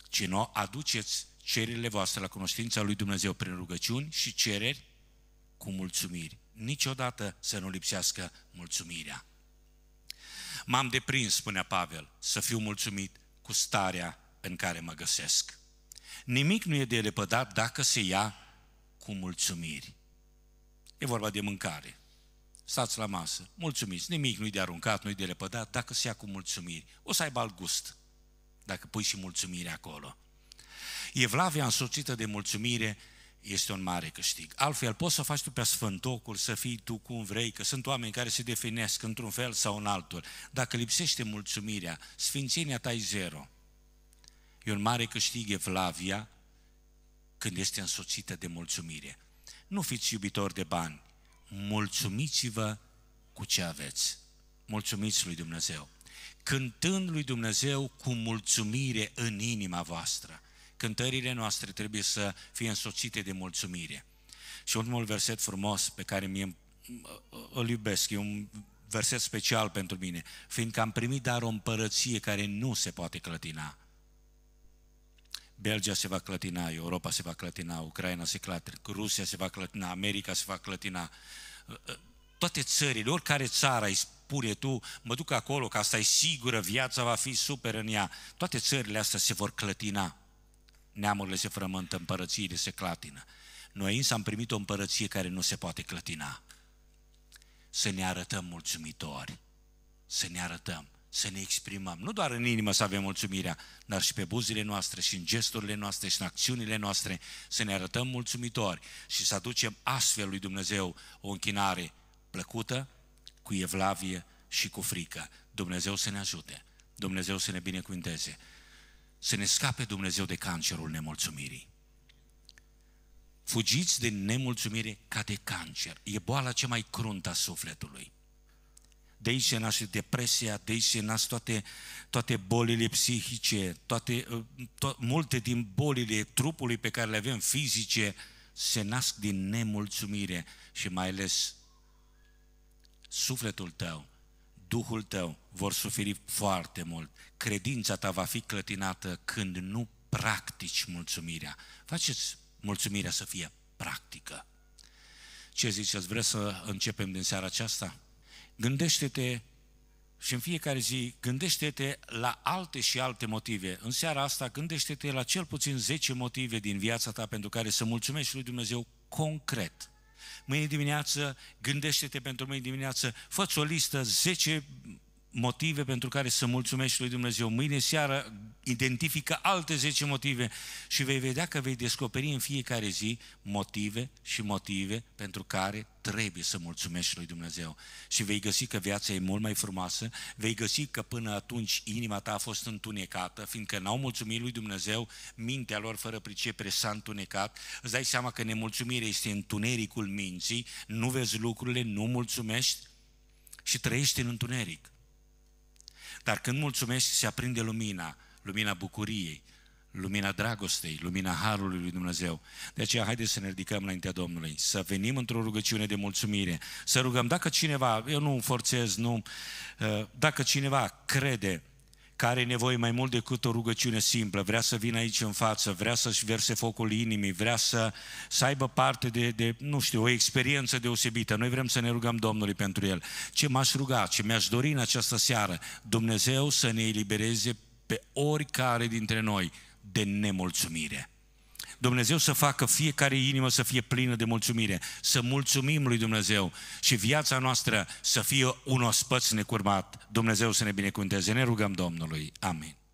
ci nu aduceți cererile voastre la cunoștința lui Dumnezeu prin rugăciuni și cereri cu mulțumiri. Niciodată să nu lipsească mulțumirea. M-am deprins, spunea Pavel, să fiu mulțumit cu starea în care mă găsesc. Nimic nu e de lepădat dacă se ia cu mulțumiri. E vorba de mâncare. Stați la masă, mulțumiți, nimic nu-i de aruncat, nu-i de lepădat, dacă se ia cu mulțumiri. O să aibă alt gust, dacă pui și mulțumire acolo. Evlavia însoțită de mulțumire este un mare câștig. Altfel, poți să faci tu pe sfântocul, să fii tu cum vrei, că sunt oameni care se definesc într-un fel sau în altul. Dacă lipsește mulțumirea, sfințenia ta e zero. E un mare câștig Evlavia când este însoțită de mulțumire. Nu fiți iubitori de bani, mulțumiți-vă cu ce aveți. Mulțumiți lui Dumnezeu. Cântând lui Dumnezeu cu mulțumire în inima voastră. Cântările noastre trebuie să fie însoțite de mulțumire. Și ultimul verset frumos pe care mi îl iubesc, e un verset special pentru mine, fiindcă am primit dar o împărăție care nu se poate clătina. Belgia se va clătina, Europa se va clătina, Ucraina se clătina, Rusia se va clătina, America se va clătina. Ă, ă, toate țările, oricare țară îi spune tu, mă duc acolo, că asta e sigură, viața va fi super în ea. Toate țările astea se vor clătina. Neamurile se frământă, împărățiile se clatină. Noi însă am primit o împărăție care nu se poate clătina. Să ne arătăm mulțumitori. Să ne arătăm să ne exprimăm. Nu doar în inimă să avem mulțumirea, dar și pe buzile noastre și în gesturile noastre și în acțiunile noastre să ne arătăm mulțumitori și să aducem astfel lui Dumnezeu o închinare plăcută, cu evlavie și cu frică. Dumnezeu să ne ajute, Dumnezeu să ne binecuvinteze, să ne scape Dumnezeu de cancerul nemulțumirii. Fugiți de nemulțumire ca de cancer. E boala cea mai cruntă a sufletului. De aici se naște depresia, de aici se nasc toate, toate bolile psihice, toate, ă, to- multe din bolile trupului pe care le avem fizice se nasc din nemulțumire și mai ales sufletul tău, Duhul tău vor suferi foarte mult. Credința ta va fi clătinată când nu practici mulțumirea. Faceți mulțumirea să fie practică. Ce ziceți, vreți să începem din seara aceasta? gândește-te și în fiecare zi gândește-te la alte și alte motive. În seara asta gândește-te la cel puțin 10 motive din viața ta pentru care să mulțumești lui Dumnezeu concret. Mâine dimineață, gândește-te pentru mâine dimineață, fă o listă 10 motive pentru care să mulțumești lui Dumnezeu. Mâine seară identifică alte 10 motive și vei vedea că vei descoperi în fiecare zi motive și motive pentru care trebuie să mulțumești lui Dumnezeu. Și vei găsi că viața e mult mai frumoasă, vei găsi că până atunci inima ta a fost întunecată, fiindcă n-au mulțumit lui Dumnezeu, mintea lor fără pricepere s-a întunecat, îți dai seama că nemulțumirea este întunericul minții, nu vezi lucrurile, nu mulțumești și trăiești în întuneric. Dar când mulțumești, se aprinde lumina, lumina bucuriei, lumina dragostei, lumina harului lui Dumnezeu. De aceea, haideți să ne ridicăm înaintea Domnului, să venim într-o rugăciune de mulțumire, să rugăm. Dacă cineva, eu nu forțez, nu, ă, dacă cineva crede care are nevoie mai mult decât o rugăciune simplă, vrea să vină aici în față, vrea să-și verse focul inimii, vrea să, să aibă parte de, de, nu știu, o experiență deosebită. Noi vrem să ne rugăm Domnului pentru el. Ce m-aș ruga, ce mi-aș dori în această seară? Dumnezeu să ne elibereze pe oricare dintre noi de nemulțumire. Dumnezeu să facă fiecare inimă să fie plină de mulțumire, să mulțumim lui Dumnezeu și viața noastră să fie un ospăț necurmat. Dumnezeu să ne binecuvânteze. Ne rugăm Domnului. Amin.